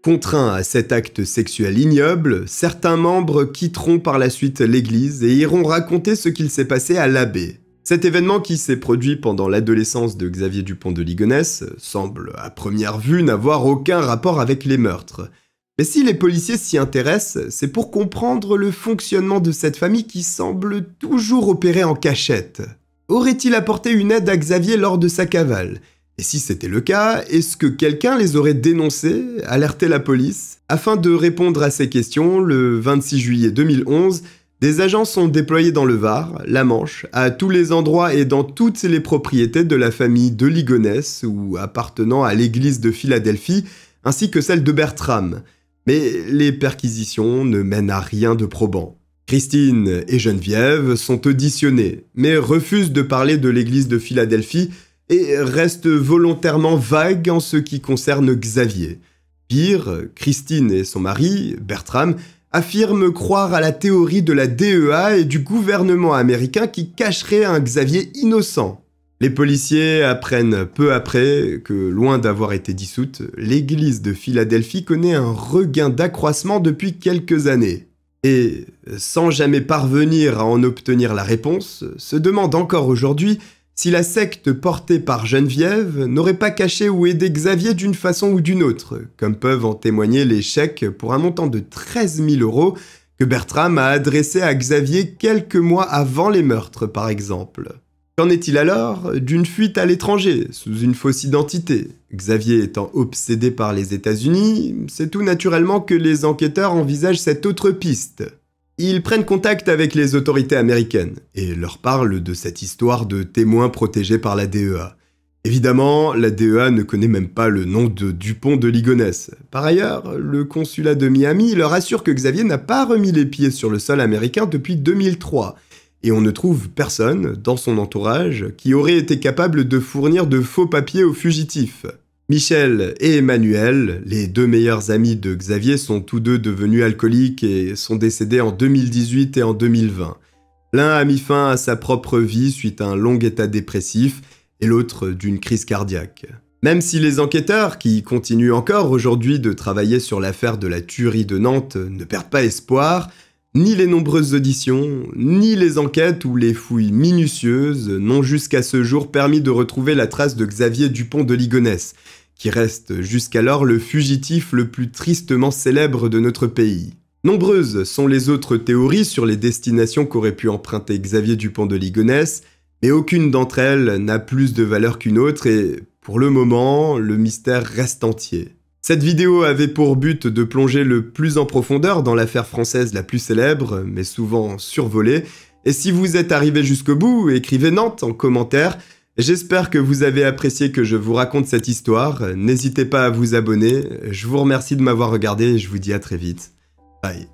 Contraint à cet acte sexuel ignoble, certains membres quitteront par la suite l'église et iront raconter ce qu'il s'est passé à l'abbé. Cet événement qui s'est produit pendant l'adolescence de Xavier Dupont de Ligonnès semble à première vue n'avoir aucun rapport avec les meurtres. Mais si les policiers s'y intéressent, c'est pour comprendre le fonctionnement de cette famille qui semble toujours opérer en cachette. Aurait-il apporté une aide à Xavier lors de sa cavale Et si c'était le cas, est-ce que quelqu'un les aurait dénoncés, alerté la police Afin de répondre à ces questions, le 26 juillet 2011, des agents sont déployés dans le Var, la Manche, à tous les endroits et dans toutes les propriétés de la famille de Ligonès ou appartenant à l'église de Philadelphie, ainsi que celle de Bertram. Mais les perquisitions ne mènent à rien de probant. Christine et Geneviève sont auditionnées, mais refusent de parler de l'église de Philadelphie et restent volontairement vagues en ce qui concerne Xavier. Pire, Christine et son mari, Bertram, affirment croire à la théorie de la DEA et du gouvernement américain qui cacherait un Xavier innocent. Les policiers apprennent peu après que, loin d'avoir été dissoute, l'église de Philadelphie connaît un regain d'accroissement depuis quelques années et, euh, sans jamais parvenir à en obtenir la réponse, euh, se demande encore aujourd'hui si la secte portée par Geneviève n'aurait pas caché ou aidé Xavier d'une façon ou d'une autre, comme peuvent en témoigner les chèques pour un montant de 13 000 euros que Bertram a adressé à Xavier quelques mois avant les meurtres par exemple. Qu'en est-il alors d'une fuite à l'étranger, sous une fausse identité Xavier étant obsédé par les États-Unis, c'est tout naturellement que les enquêteurs envisagent cette autre piste. Ils prennent contact avec les autorités américaines et leur parlent de cette histoire de témoins protégés par la DEA. Évidemment, la DEA ne connaît même pas le nom de Dupont de Ligonnès. Par ailleurs, le consulat de Miami leur assure que Xavier n'a pas remis les pieds sur le sol américain depuis 2003 et on ne trouve personne dans son entourage qui aurait été capable de fournir de faux papiers aux fugitifs. Michel et Emmanuel, les deux meilleurs amis de Xavier, sont tous deux devenus alcooliques et sont décédés en 2018 et en 2020. L'un a mis fin à sa propre vie suite à un long état dépressif et l'autre d'une crise cardiaque. Même si les enquêteurs, qui continuent encore aujourd'hui de travailler sur l'affaire de la tuerie de Nantes, ne perdent pas espoir, ni les nombreuses auditions, ni les enquêtes ou les fouilles minutieuses n'ont jusqu'à ce jour permis de retrouver la trace de Xavier Dupont de Ligonnès, qui reste jusqu'alors le fugitif le plus tristement célèbre de notre pays. Nombreuses sont les autres théories sur les destinations qu'aurait pu emprunter Xavier Dupont de Ligonnès, mais aucune d'entre elles n'a plus de valeur qu'une autre et, pour le moment, le mystère reste entier. Cette vidéo avait pour but de plonger le plus en profondeur dans l'affaire française la plus célèbre, mais souvent survolée, et si vous êtes arrivé jusqu'au bout, écrivez Nantes en commentaire. J'espère que vous avez apprécié que je vous raconte cette histoire, n'hésitez pas à vous abonner, je vous remercie de m'avoir regardé et je vous dis à très vite. Bye.